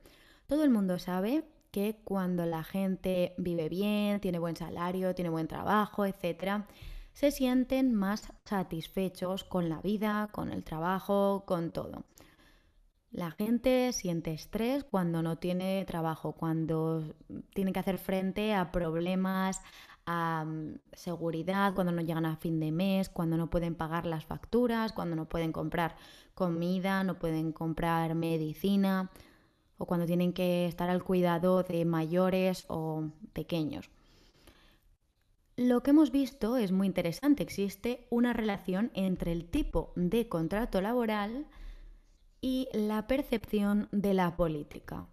todo el mundo sabe que cuando la gente vive bien, tiene buen salario, tiene buen trabajo, etc., se sienten más satisfechos con la vida, con el trabajo, con todo. La gente siente estrés cuando no tiene trabajo, cuando tiene que hacer frente a problemas, a seguridad, cuando no llegan a fin de mes, cuando no pueden pagar las facturas, cuando no pueden comprar comida, no pueden comprar medicina o cuando tienen que estar al cuidado de mayores o pequeños. Lo que hemos visto es muy interesante. Existe una relación entre el tipo de contrato laboral y la percepción de la política.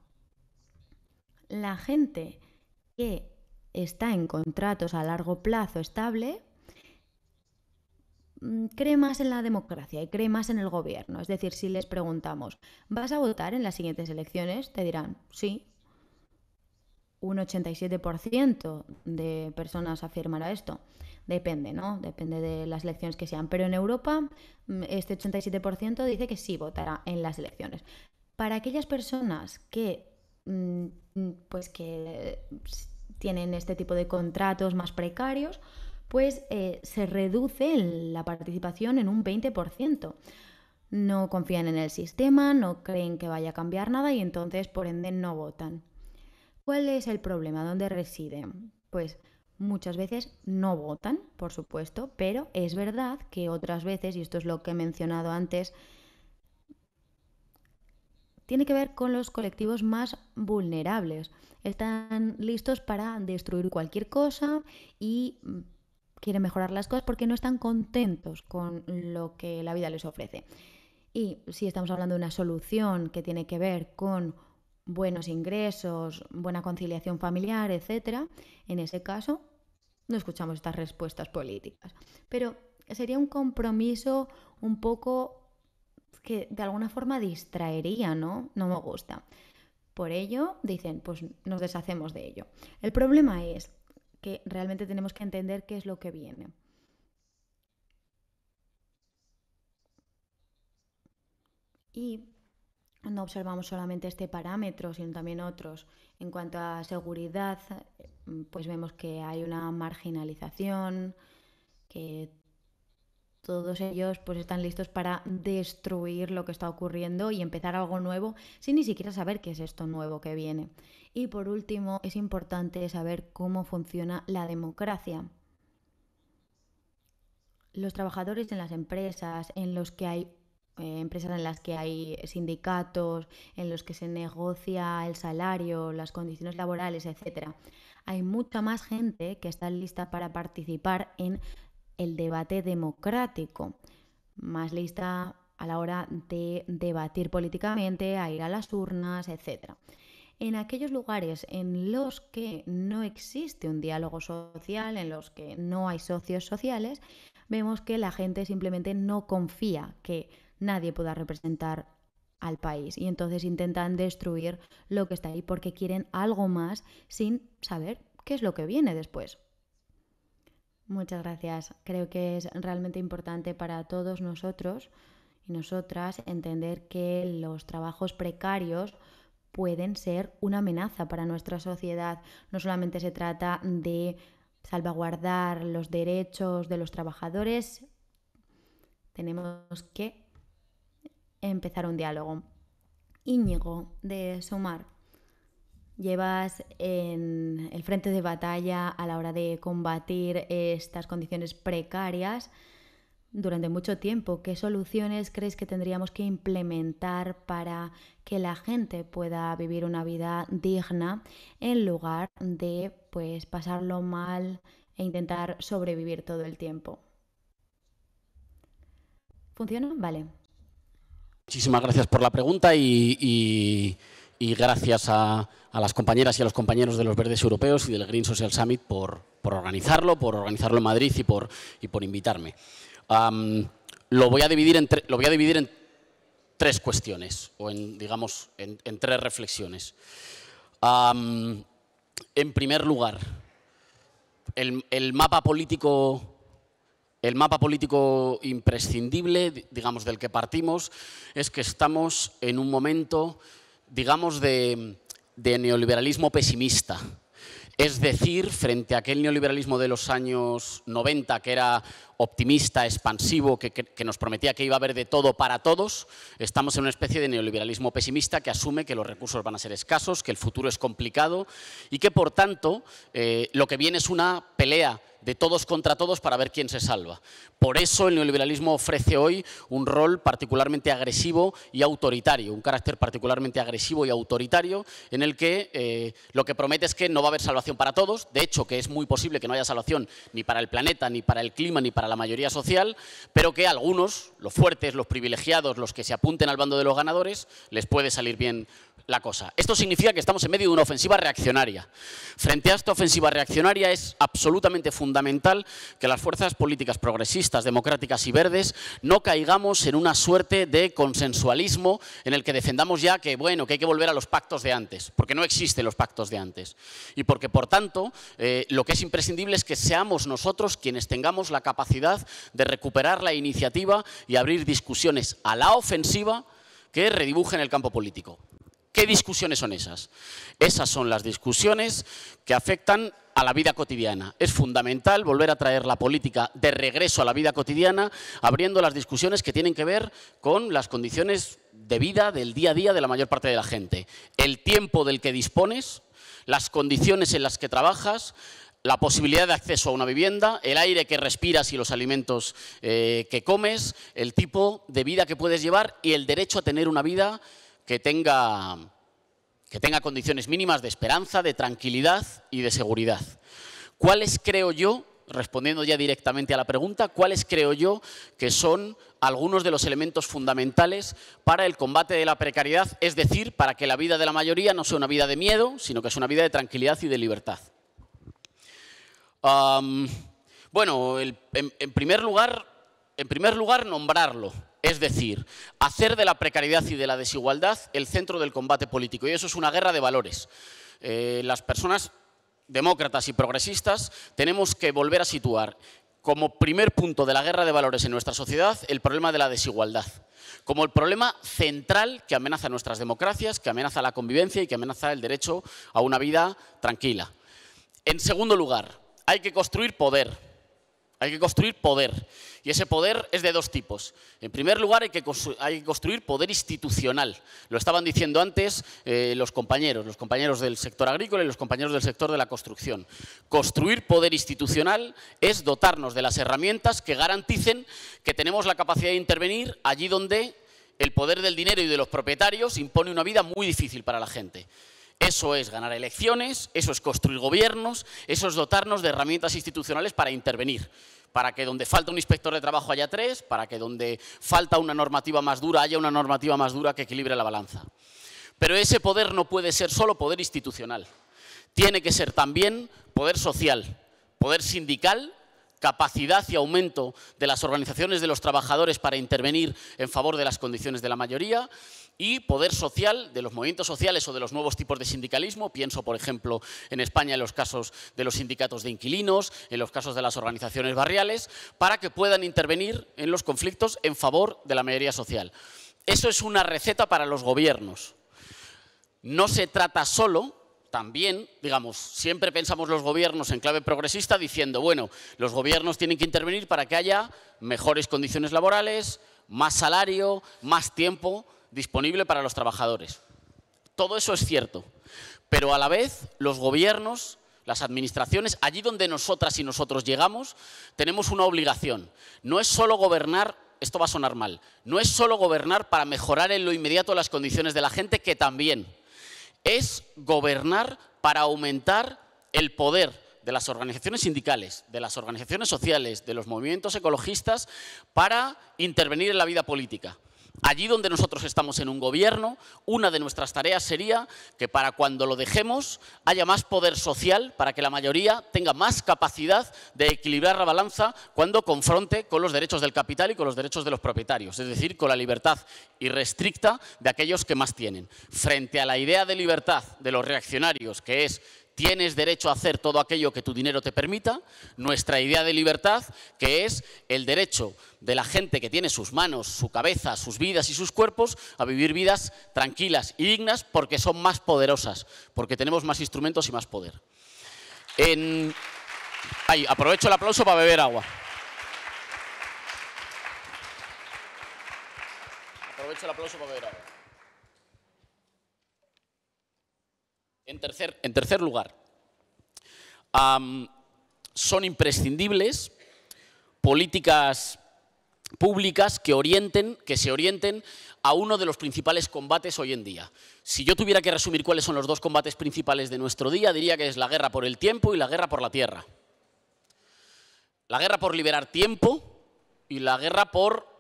La gente que está en contratos a largo plazo estable, mm, cree más en la democracia y cree más en el gobierno. Es decir, si les preguntamos, ¿vas a votar en las siguientes elecciones? Te dirán, sí. Un 87% de personas afirmará esto. Depende, ¿no? Depende de las elecciones que sean. Pero en Europa, mm, este 87% dice que sí votará en las elecciones. Para aquellas personas que, mm, pues que tienen este tipo de contratos más precarios, pues eh, se reduce la participación en un 20%. No confían en el sistema, no creen que vaya a cambiar nada y entonces por ende no votan. ¿Cuál es el problema? ¿Dónde residen? Pues muchas veces no votan, por supuesto, pero es verdad que otras veces, y esto es lo que he mencionado antes, tiene que ver con los colectivos más vulnerables. Están listos para destruir cualquier cosa y mm, quieren mejorar las cosas porque no están contentos con lo que la vida les ofrece. Y si estamos hablando de una solución que tiene que ver con buenos ingresos, buena conciliación familiar, etc., en ese caso no escuchamos estas respuestas políticas. Pero sería un compromiso un poco que de alguna forma distraería, ¿no? No me gusta. Por ello, dicen, pues nos deshacemos de ello. El problema es que realmente tenemos que entender qué es lo que viene. Y no observamos solamente este parámetro, sino también otros. En cuanto a seguridad, pues vemos que hay una marginalización, que todos ellos pues están listos para destruir lo que está ocurriendo y empezar algo nuevo sin ni siquiera saber qué es esto nuevo que viene. Y por último, es importante saber cómo funciona la democracia. Los trabajadores en las empresas, en los que hay eh, empresas en las que hay sindicatos, en los que se negocia el salario, las condiciones laborales, etcétera. Hay mucha más gente que está lista para participar en el debate democrático, más lista a la hora de debatir políticamente, a ir a las urnas, etc. En aquellos lugares en los que no existe un diálogo social, en los que no hay socios sociales, vemos que la gente simplemente no confía que nadie pueda representar al país y entonces intentan destruir lo que está ahí porque quieren algo más sin saber qué es lo que viene después. Muchas gracias. Creo que es realmente importante para todos nosotros y nosotras entender que los trabajos precarios pueden ser una amenaza para nuestra sociedad. No solamente se trata de salvaguardar los derechos de los trabajadores, tenemos que empezar un diálogo. Íñigo de Sumar llevas en el frente de batalla a la hora de combatir estas condiciones precarias durante mucho tiempo. ¿Qué soluciones crees que tendríamos que implementar para que la gente pueda vivir una vida digna en lugar de pues pasarlo mal e intentar sobrevivir todo el tiempo? ¿Funciona? Vale. Muchísimas gracias por la pregunta y, y y gracias a, las compañeras y a los compañeros de los Verdes Europeos y del Green Social Summit por, organizarlo, por organizarlo en Madrid y por, y por invitarme. lo, voy a dividir en lo voy a dividir en tres cuestiones, o en, digamos, en, tres reflexiones. en primer lugar, el, el, mapa político, el mapa político imprescindible, digamos, del que partimos, es que estamos en un momento digamos, de, neoliberalismo pesimista. Es decir, frente a aquel neoliberalismo de los años 90, que era optimista, expansivo, que, nos prometía que iba a haber de todo para todos, estamos en una especie de neoliberalismo pesimista que asume que los recursos van a ser escasos, que el futuro es complicado y que, por tanto, eh, lo que viene es una pelea de todos contra todos para ver quién se salva. Por eso el neoliberalismo ofrece hoy un rol particularmente agresivo y autoritario, un carácter particularmente agresivo y autoritario en el que eh, lo que promete es que no va a haber salvación para todos, de hecho que es muy posible que no haya salvación ni para el planeta, ni para el clima, ni para la mayoría social, pero que a algunos, los fuertes, los privilegiados, los que se apunten al bando de los ganadores, les puede salir bien esto significa que estamos en medio de una ofensiva reaccionaria. Frente a esta ofensiva reaccionaria es absolutamente fundamental que las fuerzas políticas progresistas, democráticas y verdes no caigamos en una suerte de consensualismo en el que defendamos ya que, bueno, que hay que volver a los pactos de antes, porque no existen los pactos de antes. Y porque, por tanto, eh, lo que es imprescindible es que seamos nosotros quienes tengamos la capacidad de recuperar la iniciativa y abrir discusiones a la ofensiva que redibujen el campo político. ¿Qué discusiones son esas? Esas son las discusiones que afectan a la vida cotidiana. Es fundamental volver a traer la política de regreso a la vida cotidiana, abriendo las discusiones que tienen que ver con las condiciones de vida del día a día de la mayor parte de la gente. El tiempo del que dispones, las condiciones en las que trabajas, la posibilidad de acceso a una vivienda, el aire que respiras y los alimentos eh, que comes, el tipo de vida que puedes llevar y el derecho a tener una vida que tenga, condiciones mínimas de esperanza, de tranquilidad y de seguridad. ¿Cuáles creo yo, respondiendo ya directamente a la pregunta, cuáles creo yo que son algunos de los elementos fundamentales para el combate de la precariedad, es decir, para que la vida de la mayoría no sea una vida de miedo, sino que sea una vida de tranquilidad y de libertad? bueno, en, primer lugar, en primer lugar, nombrarlo es decir, hacer de la precariedad y de la desigualdad el centro del combate político. Y eso es una guerra de valores. Eh, las personas demócratas y progresistas tenemos que volver a situar como primer punto de la guerra de valores en nuestra sociedad el problema de la desigualdad, como el problema central que amenaza nuestras democracias, que amenaza la convivencia y que amenaza el derecho a una vida tranquila. En segundo lugar, hay que construir poder. Hay que construir poder. Y ese poder es de dos tipos. En primer lugar, hay que, construir poder institucional. Lo estaban diciendo antes eh, los compañeros, los compañeros del sector agrícola y los compañeros del sector de la construcción. Construir poder institucional es dotarnos de las herramientas que garanticen que tenemos la capacidad de intervenir allí donde el poder del dinero y de los propietarios impone una vida muy difícil para la gente. Eso es ganar elecciones, eso es construir gobiernos, eso es dotarnos de herramientas institucionales para intervenir para que donde falta un inspector de trabajo haya tres, para que donde falta una normativa más dura haya una normativa más dura que equilibre la balanza. Pero ese poder no puede ser solo poder institucional, tiene que ser también poder social, poder sindical, capacidad y aumento de las organizaciones de los trabajadores para intervenir en favor de las condiciones de la mayoría y poder social de los movimientos sociales o de los nuevos tipos de sindicalismo. Pienso, por ejemplo, en España en los casos de los sindicatos de inquilinos, en los casos de las organizaciones barriales, para que puedan intervenir en los conflictos en favor de la mayoría social. Eso es una receta para los gobiernos. No se trata solo también, digamos, siempre pensamos los gobiernos en clave progresista diciendo, bueno, los gobiernos tienen que intervenir para que haya mejores condiciones laborales, más salario, más tiempo disponible para los trabajadores. Todo eso es cierto, pero a la vez los gobiernos, las administraciones, allí donde nosotras y nosotros llegamos, tenemos una obligación. No es solo gobernar, esto va a sonar mal, no es solo gobernar para mejorar en lo inmediato las condiciones de la gente, que también es gobernar para aumentar el poder de las organizaciones sindicales, de las organizaciones sociales, de los movimientos ecologistas, para intervenir en la vida política. Allí donde nosotros estamos en un gobierno, una de nuestras tareas sería que para cuando lo dejemos haya más poder social para que la mayoría tenga más capacidad de equilibrar la balanza cuando confronte con los derechos del capital y con los derechos de los propietarios, es decir, con la libertad irrestricta de aquellos que más tienen. Frente a la idea de libertad de los reaccionarios, que es tienes derecho a hacer todo aquello que tu dinero te permita, nuestra idea de libertad, que es el derecho de la gente que tiene sus manos, su cabeza, sus vidas y sus cuerpos a vivir vidas tranquilas y dignas porque son más poderosas, porque tenemos más instrumentos y más poder. Ay, aprovecho el aplauso para beber agua. Aprovecho el aplauso para beber agua. En tercer, en tercer lugar, son imprescindibles políticas públicas que, orienten, que se orienten a uno de los principales combates hoy en día. Si yo tuviera que resumir cuáles son los dos combates principales de nuestro día, diría que es la guerra por el tiempo y la guerra por la tierra. La guerra por liberar tiempo y la guerra por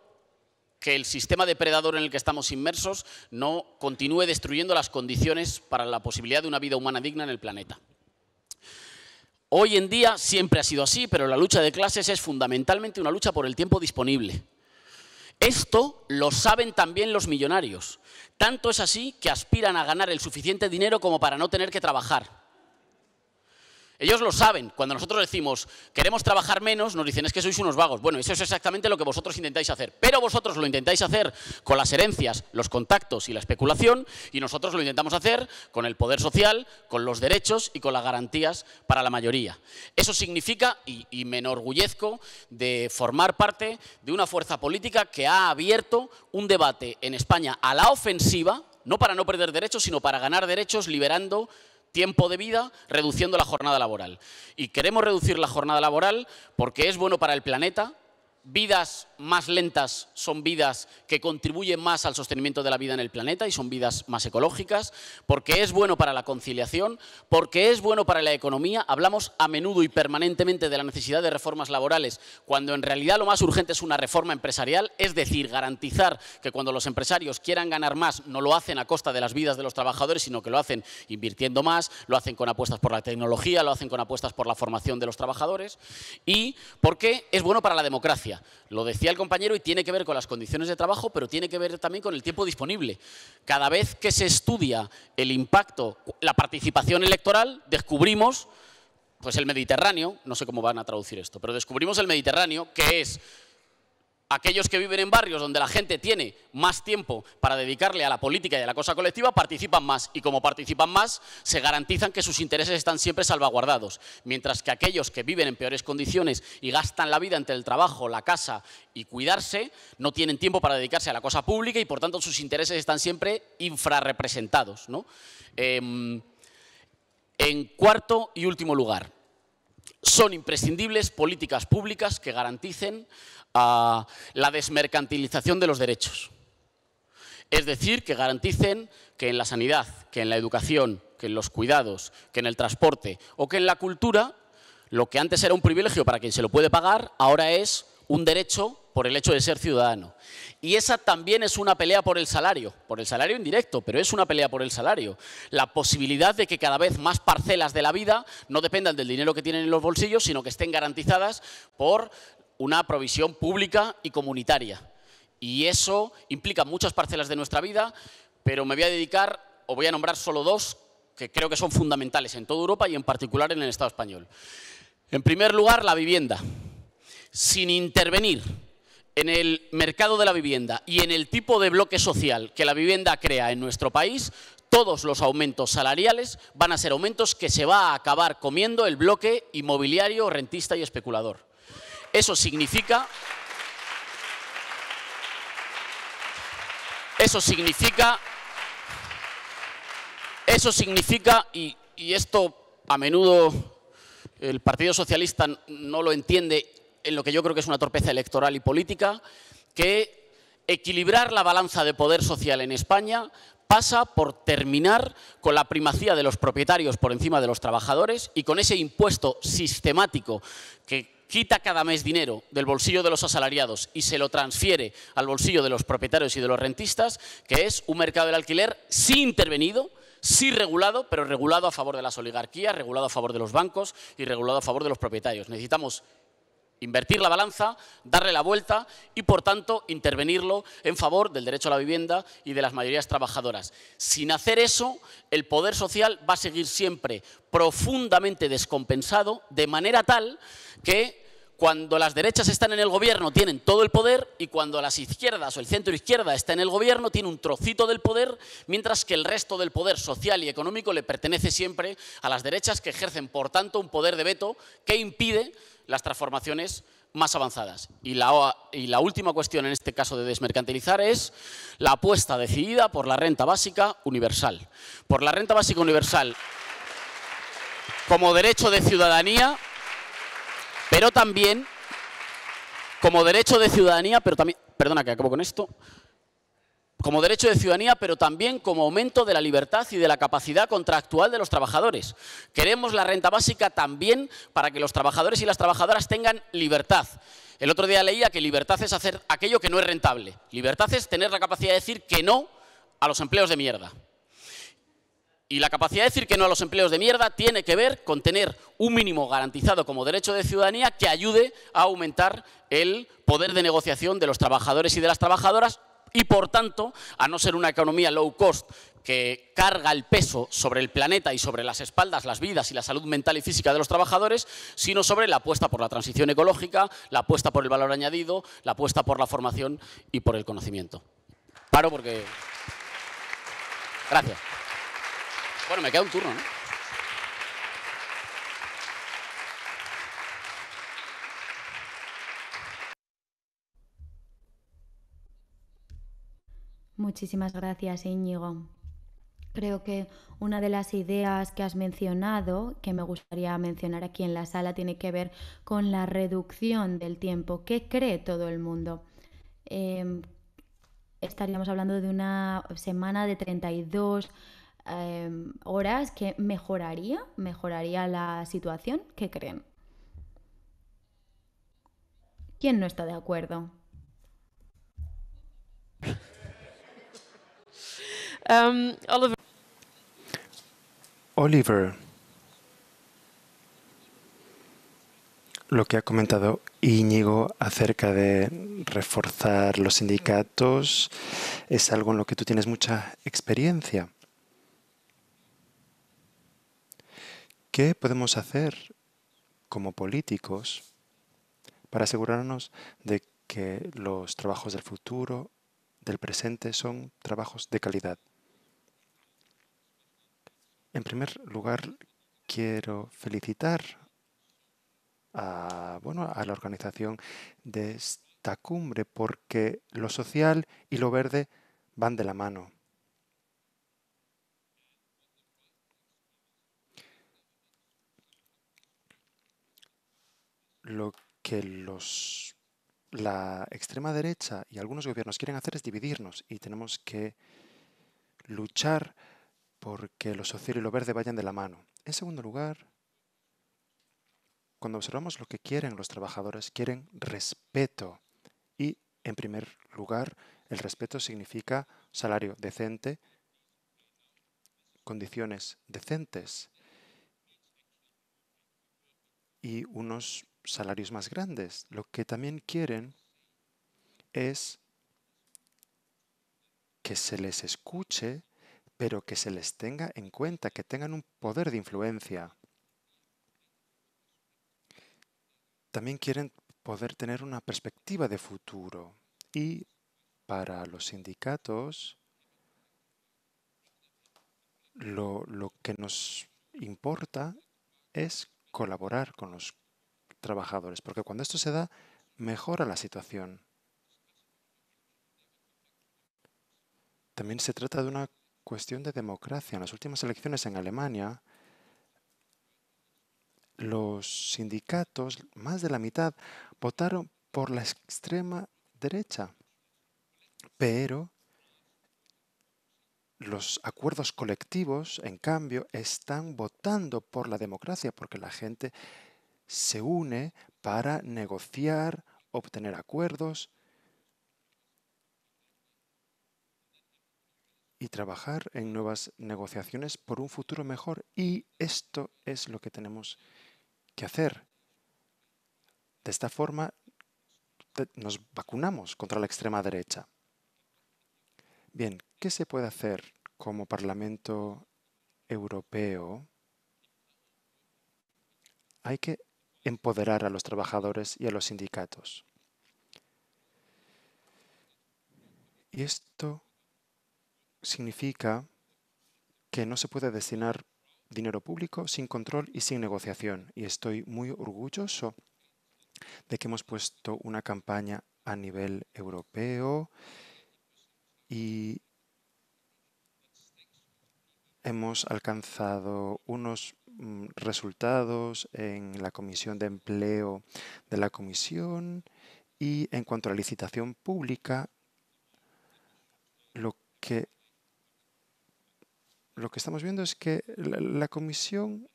que el sistema depredador en el que estamos inmersos no continúe destruyendo las condiciones para la posibilidad de una vida humana digna en el planeta. Hoy en día siempre ha sido así, pero la lucha de clases es fundamentalmente una lucha por el tiempo disponible. Esto lo saben también los millonarios. Tanto es así que aspiran a ganar el suficiente dinero como para no tener que trabajar. Ellos lo saben. Cuando nosotros decimos, queremos trabajar menos, nos dicen, es que sois unos vagos. Bueno, eso es exactamente lo que vosotros intentáis hacer. Pero vosotros lo intentáis hacer con las herencias, los contactos y la especulación, y nosotros lo intentamos hacer con el poder social, con los derechos y con las garantías para la mayoría. Eso significa, y, y me enorgullezco, de formar parte de una fuerza política que ha abierto un debate en España a la ofensiva, no para no perder derechos, sino para ganar derechos liberando tiempo de vida reduciendo la jornada laboral. Y queremos reducir la jornada laboral porque es bueno para el planeta, vidas más lentas son vidas que contribuyen más al sostenimiento de la vida en el planeta y son vidas más ecológicas, porque es bueno para la conciliación, porque es bueno para la economía. Hablamos a menudo y permanentemente de la necesidad de reformas laborales, cuando en realidad lo más urgente es una reforma empresarial, es decir, garantizar que cuando los empresarios quieran ganar más, no lo hacen a costa de las vidas de los trabajadores, sino que lo hacen invirtiendo más, lo hacen con apuestas por la tecnología, lo hacen con apuestas por la formación de los trabajadores y porque es bueno para la democracia. Lo decía el compañero, y tiene que ver con las condiciones de trabajo, pero tiene que ver también con el tiempo disponible. Cada vez que se estudia el impacto, la participación electoral, descubrimos pues el Mediterráneo, no sé cómo van a traducir esto, pero descubrimos el Mediterráneo, que es aquellos que viven en barrios donde la gente tiene más tiempo para dedicarle a la política y a la cosa colectiva participan más y como participan más se garantizan que sus intereses están siempre salvaguardados, mientras que aquellos que viven en peores condiciones y gastan la vida entre el trabajo, la casa y cuidarse no tienen tiempo para dedicarse a la cosa pública y por tanto sus intereses están siempre infrarrepresentados. Em, en cuarto y último lugar, son imprescindibles políticas públicas que garanticen a la desmercantilización de los derechos. Es decir, que garanticen que en la sanidad, que en la educación, que en los cuidados, que en el transporte o que en la cultura, lo que antes era un privilegio para quien se lo puede pagar, ahora es un derecho por el hecho de ser ciudadano. Y esa también es una pelea por el salario, por el salario indirecto, pero es una pelea por el salario. La posibilidad de que cada vez más parcelas de la vida no dependan del dinero que tienen en los bolsillos, sino que estén garantizadas por una provisión pública y comunitaria. Y eso implica muchas parcelas de nuestra vida, pero me voy a dedicar, o voy a nombrar solo dos, que creo que son fundamentales en toda Europa y en particular en el Estado español. En primer lugar, la vivienda. Sin intervenir en el mercado de la vivienda y en el tipo de bloque social que la vivienda crea en nuestro país, todos los aumentos salariales van a ser aumentos que se va a acabar comiendo el bloque inmobiliario, rentista y especulador. Eso significa... Eso significa... Eso significa, y, y esto a menudo el Partido Socialista no lo entiende en lo que yo creo que es una torpeza electoral y política, que Equilibrar la balanza de poder social en España pasa por terminar con la primacía de los propietarios por encima de los trabajadores y con ese impuesto sistemático que quita cada mes dinero del bolsillo de los asalariados y se lo transfiere al bolsillo de los propietarios y de los rentistas, que es un mercado del alquiler sí intervenido, sí regulado, pero regulado a favor de las oligarquías, regulado a favor de los bancos y regulado a favor de los propietarios. Necesitamos invertir la balanza, darle la vuelta y, por tanto, intervenirlo en favor del derecho a la vivienda y de las mayorías trabajadoras. Sin hacer eso, el poder social va a seguir siempre profundamente descompensado, de manera tal que cuando las derechas están en el gobierno tienen todo el poder y cuando las izquierdas o el centro izquierda está en el gobierno tiene un trocito del poder, mientras que el resto del poder social y económico le pertenece siempre a las derechas que ejercen, por tanto, un poder de veto que impide las transformaciones más avanzadas. Y la, y la, última cuestión en este caso de desmercantilizar es la apuesta decidida por la renta básica universal. Por la renta básica universal como derecho de ciudadanía, pero también como derecho de ciudadanía, pero también, perdona que acabo con esto, como derecho de ciudadanía, pero también como aumento de la libertad y de la capacidad contractual de los trabajadores. Queremos la renta básica también para que los trabajadores y las trabajadoras tengan libertad. El otro día leía que libertad es hacer aquello que no es rentable. Libertad es tener la capacidad de decir que no a los empleos de mierda. Y la capacidad de decir que no a los empleos de mierda tiene que ver con tener un mínimo garantizado como derecho de ciudadanía que ayude a aumentar el poder de negociación de los trabajadores y de las trabajadoras y por tanto, a no ser una economía low cost que carga el peso sobre el planeta y sobre las espaldas, las vidas y la salud mental y física de los trabajadores, sino sobre la apuesta por la transición ecológica, la apuesta por el valor añadido, la apuesta por la formación y por el conocimiento. Paro porque... Gracias. Bueno, me queda un turno, ¿no? Muchísimas gracias, Íñigo. Creo que una de las ideas que has mencionado, que me gustaría mencionar aquí en la sala, tiene que ver con la reducción del tiempo. ¿Qué cree todo el mundo? Em, estaríamos hablando de una semana de 32 em, horas que mejoraría, mejoraría la situación. ¿Qué creen? ¿Quién no está de acuerdo? Ehm, Oliver. Oliver, lo que ha comentado Íñigo acerca de reforzar los sindicatos es algo en lo que tú tienes mucha experiencia. ¿Qué podemos hacer como políticos para asegurarnos de que los trabajos del futuro, del presente, son trabajos de calidad? En primer lugar, quiero felicitar a, bueno, a la organización de esta cumbre porque lo social y lo verde van de la mano. Lo que los, la extrema derecha y algunos gobiernos quieren hacer es dividirnos y tenemos que luchar porque lo social y lo verde vayan de la mano. En segundo lugar, cuando observamos lo que quieren los trabajadores, quieren respeto. Y, en primer lugar, el respeto significa salario decente, condiciones decentes y unos salarios más grandes. Lo que también quieren es que se les escuche pero que se les tenga en cuenta, que tengan un poder de influencia. También quieren poder tener una perspectiva de futuro. Y para los sindicatos, lo, lo que nos importa es colaborar con los trabajadores, porque cuando esto se da, mejora la situación. También se trata de una cuestión de democracia. En las últimas elecciones en Alemania, los sindicatos, más de la mitad, votaron por la extrema derecha. Pero los acuerdos colectivos, en cambio, están votando por la democracia porque la gente se une para negociar, obtener acuerdos y trabajar en nuevas negociaciones por un futuro mejor. Y esto es lo que tenemos que hacer. De esta forma nos vacunamos contra la extrema derecha. Bien, ¿qué se puede hacer como Parlamento Europeo? Hay que empoderar a los trabajadores y a los sindicatos. Y esto significa que no se puede destinar dinero público sin control y sin negociación. Y estoy muy orgulloso de que hemos puesto una campaña a nivel europeo y hemos alcanzado unos mm, resultados en la Comisión de Empleo de la Comisión y en cuanto a la licitación pública, lo que lo que estamos viendo es que la, Comisión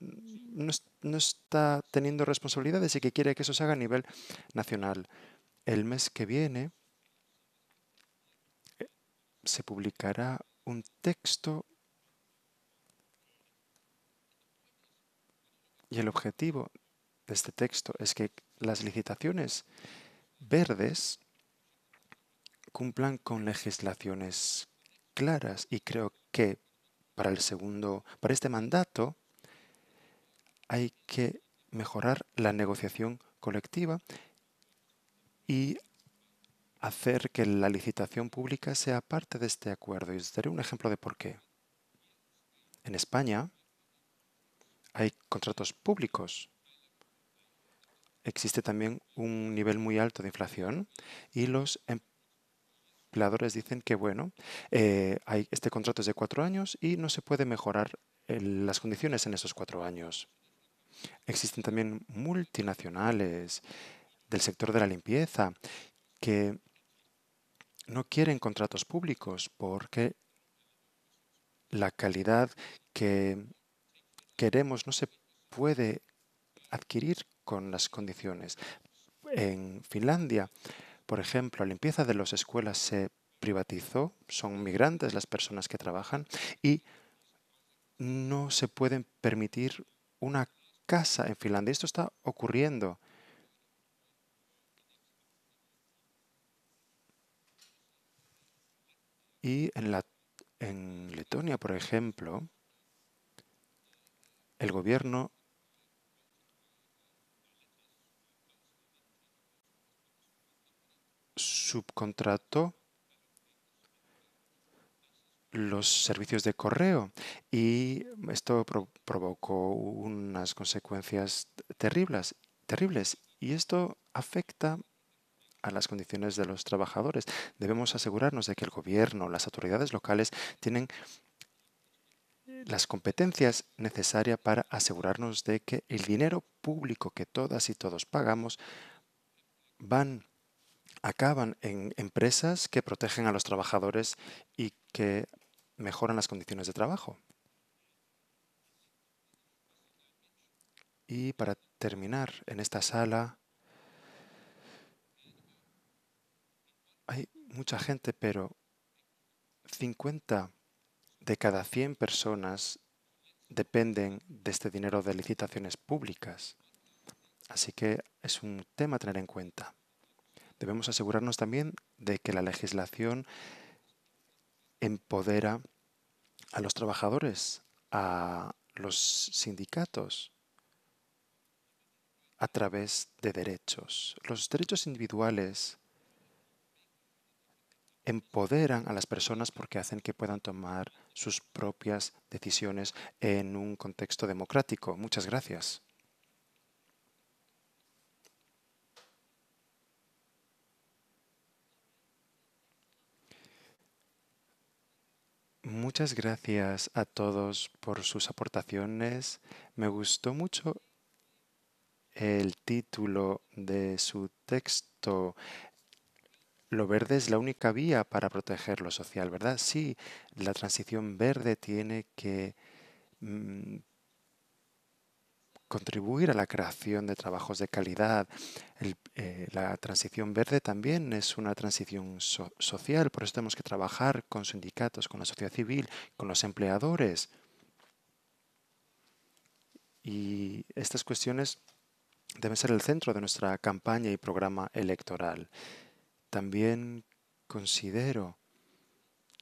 no, está teniendo responsabilidades y que quiere que eso se haga a nivel nacional. El mes que viene eh, se publicará un texto y el objetivo de este texto es que las licitaciones verdes cumplan con legislaciones claras y creo que para el segundo, para este mandato, hay que mejorar la negociación colectiva y hacer que la licitación pública sea parte de este acuerdo. Y os daré un ejemplo de por qué. En España hay contratos públicos. Existe también un nivel muy alto de inflación y los em- empleadores dicen que, bueno, eh, hay, este contrato es de cuatro años y no se puede mejorar las condiciones en esos cuatro años. Existen también multinacionales del sector de la limpieza que no quieren contratos públicos porque la calidad que queremos no se puede adquirir con las condiciones. En Finlandia, por ejemplo, la limpieza de las escuelas se privatizó, son migrantes las personas que trabajan y no se pueden permitir una casa en Finlandia. Esto está ocurriendo. Y en, la, en Letonia, por ejemplo, el gobierno subcontrató los servicios de correo y esto provocó unas consecuencias terribles, terribles y esto afecta a las condiciones de los trabajadores. Debemos asegurarnos de que el gobierno, las autoridades locales tienen las competencias necesarias para asegurarnos de que el dinero público que todas y todos pagamos van acaban en empresas que protegen a los trabajadores y que mejoran las condiciones de trabajo. Y para terminar, en esta sala hay mucha gente, pero 50 de cada 100 personas dependen de este dinero de licitaciones públicas. Así que es un tema a tener en cuenta. Debemos asegurarnos también de que la legislación empodera a los trabajadores, a los sindicatos, a través de derechos. Los derechos individuales empoderan a las personas porque hacen que puedan tomar sus propias decisiones en un contexto democrático. Muchas gracias. Muchas gracias a todos por sus aportaciones. Me gustó mucho el título de su texto. Lo verde es la única vía para proteger lo social, ¿verdad? Sí, la transición verde tiene que mm, contribuir a la creación de trabajos de calidad. Eh, la transición verde también es una transición social, por eso tenemos que trabajar con sindicatos, con la sociedad civil, con los empleadores. Y estas cuestiones deben ser el centro de nuestra campaña y programa electoral. También considero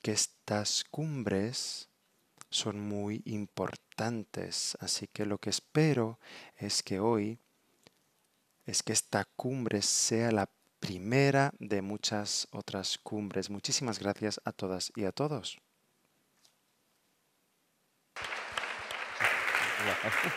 que estas cumbres son muy importantes. Así que lo que espero es que hoy, es que esta cumbre sea la primera de muchas otras cumbres. Muchísimas gracias a todas y a todos.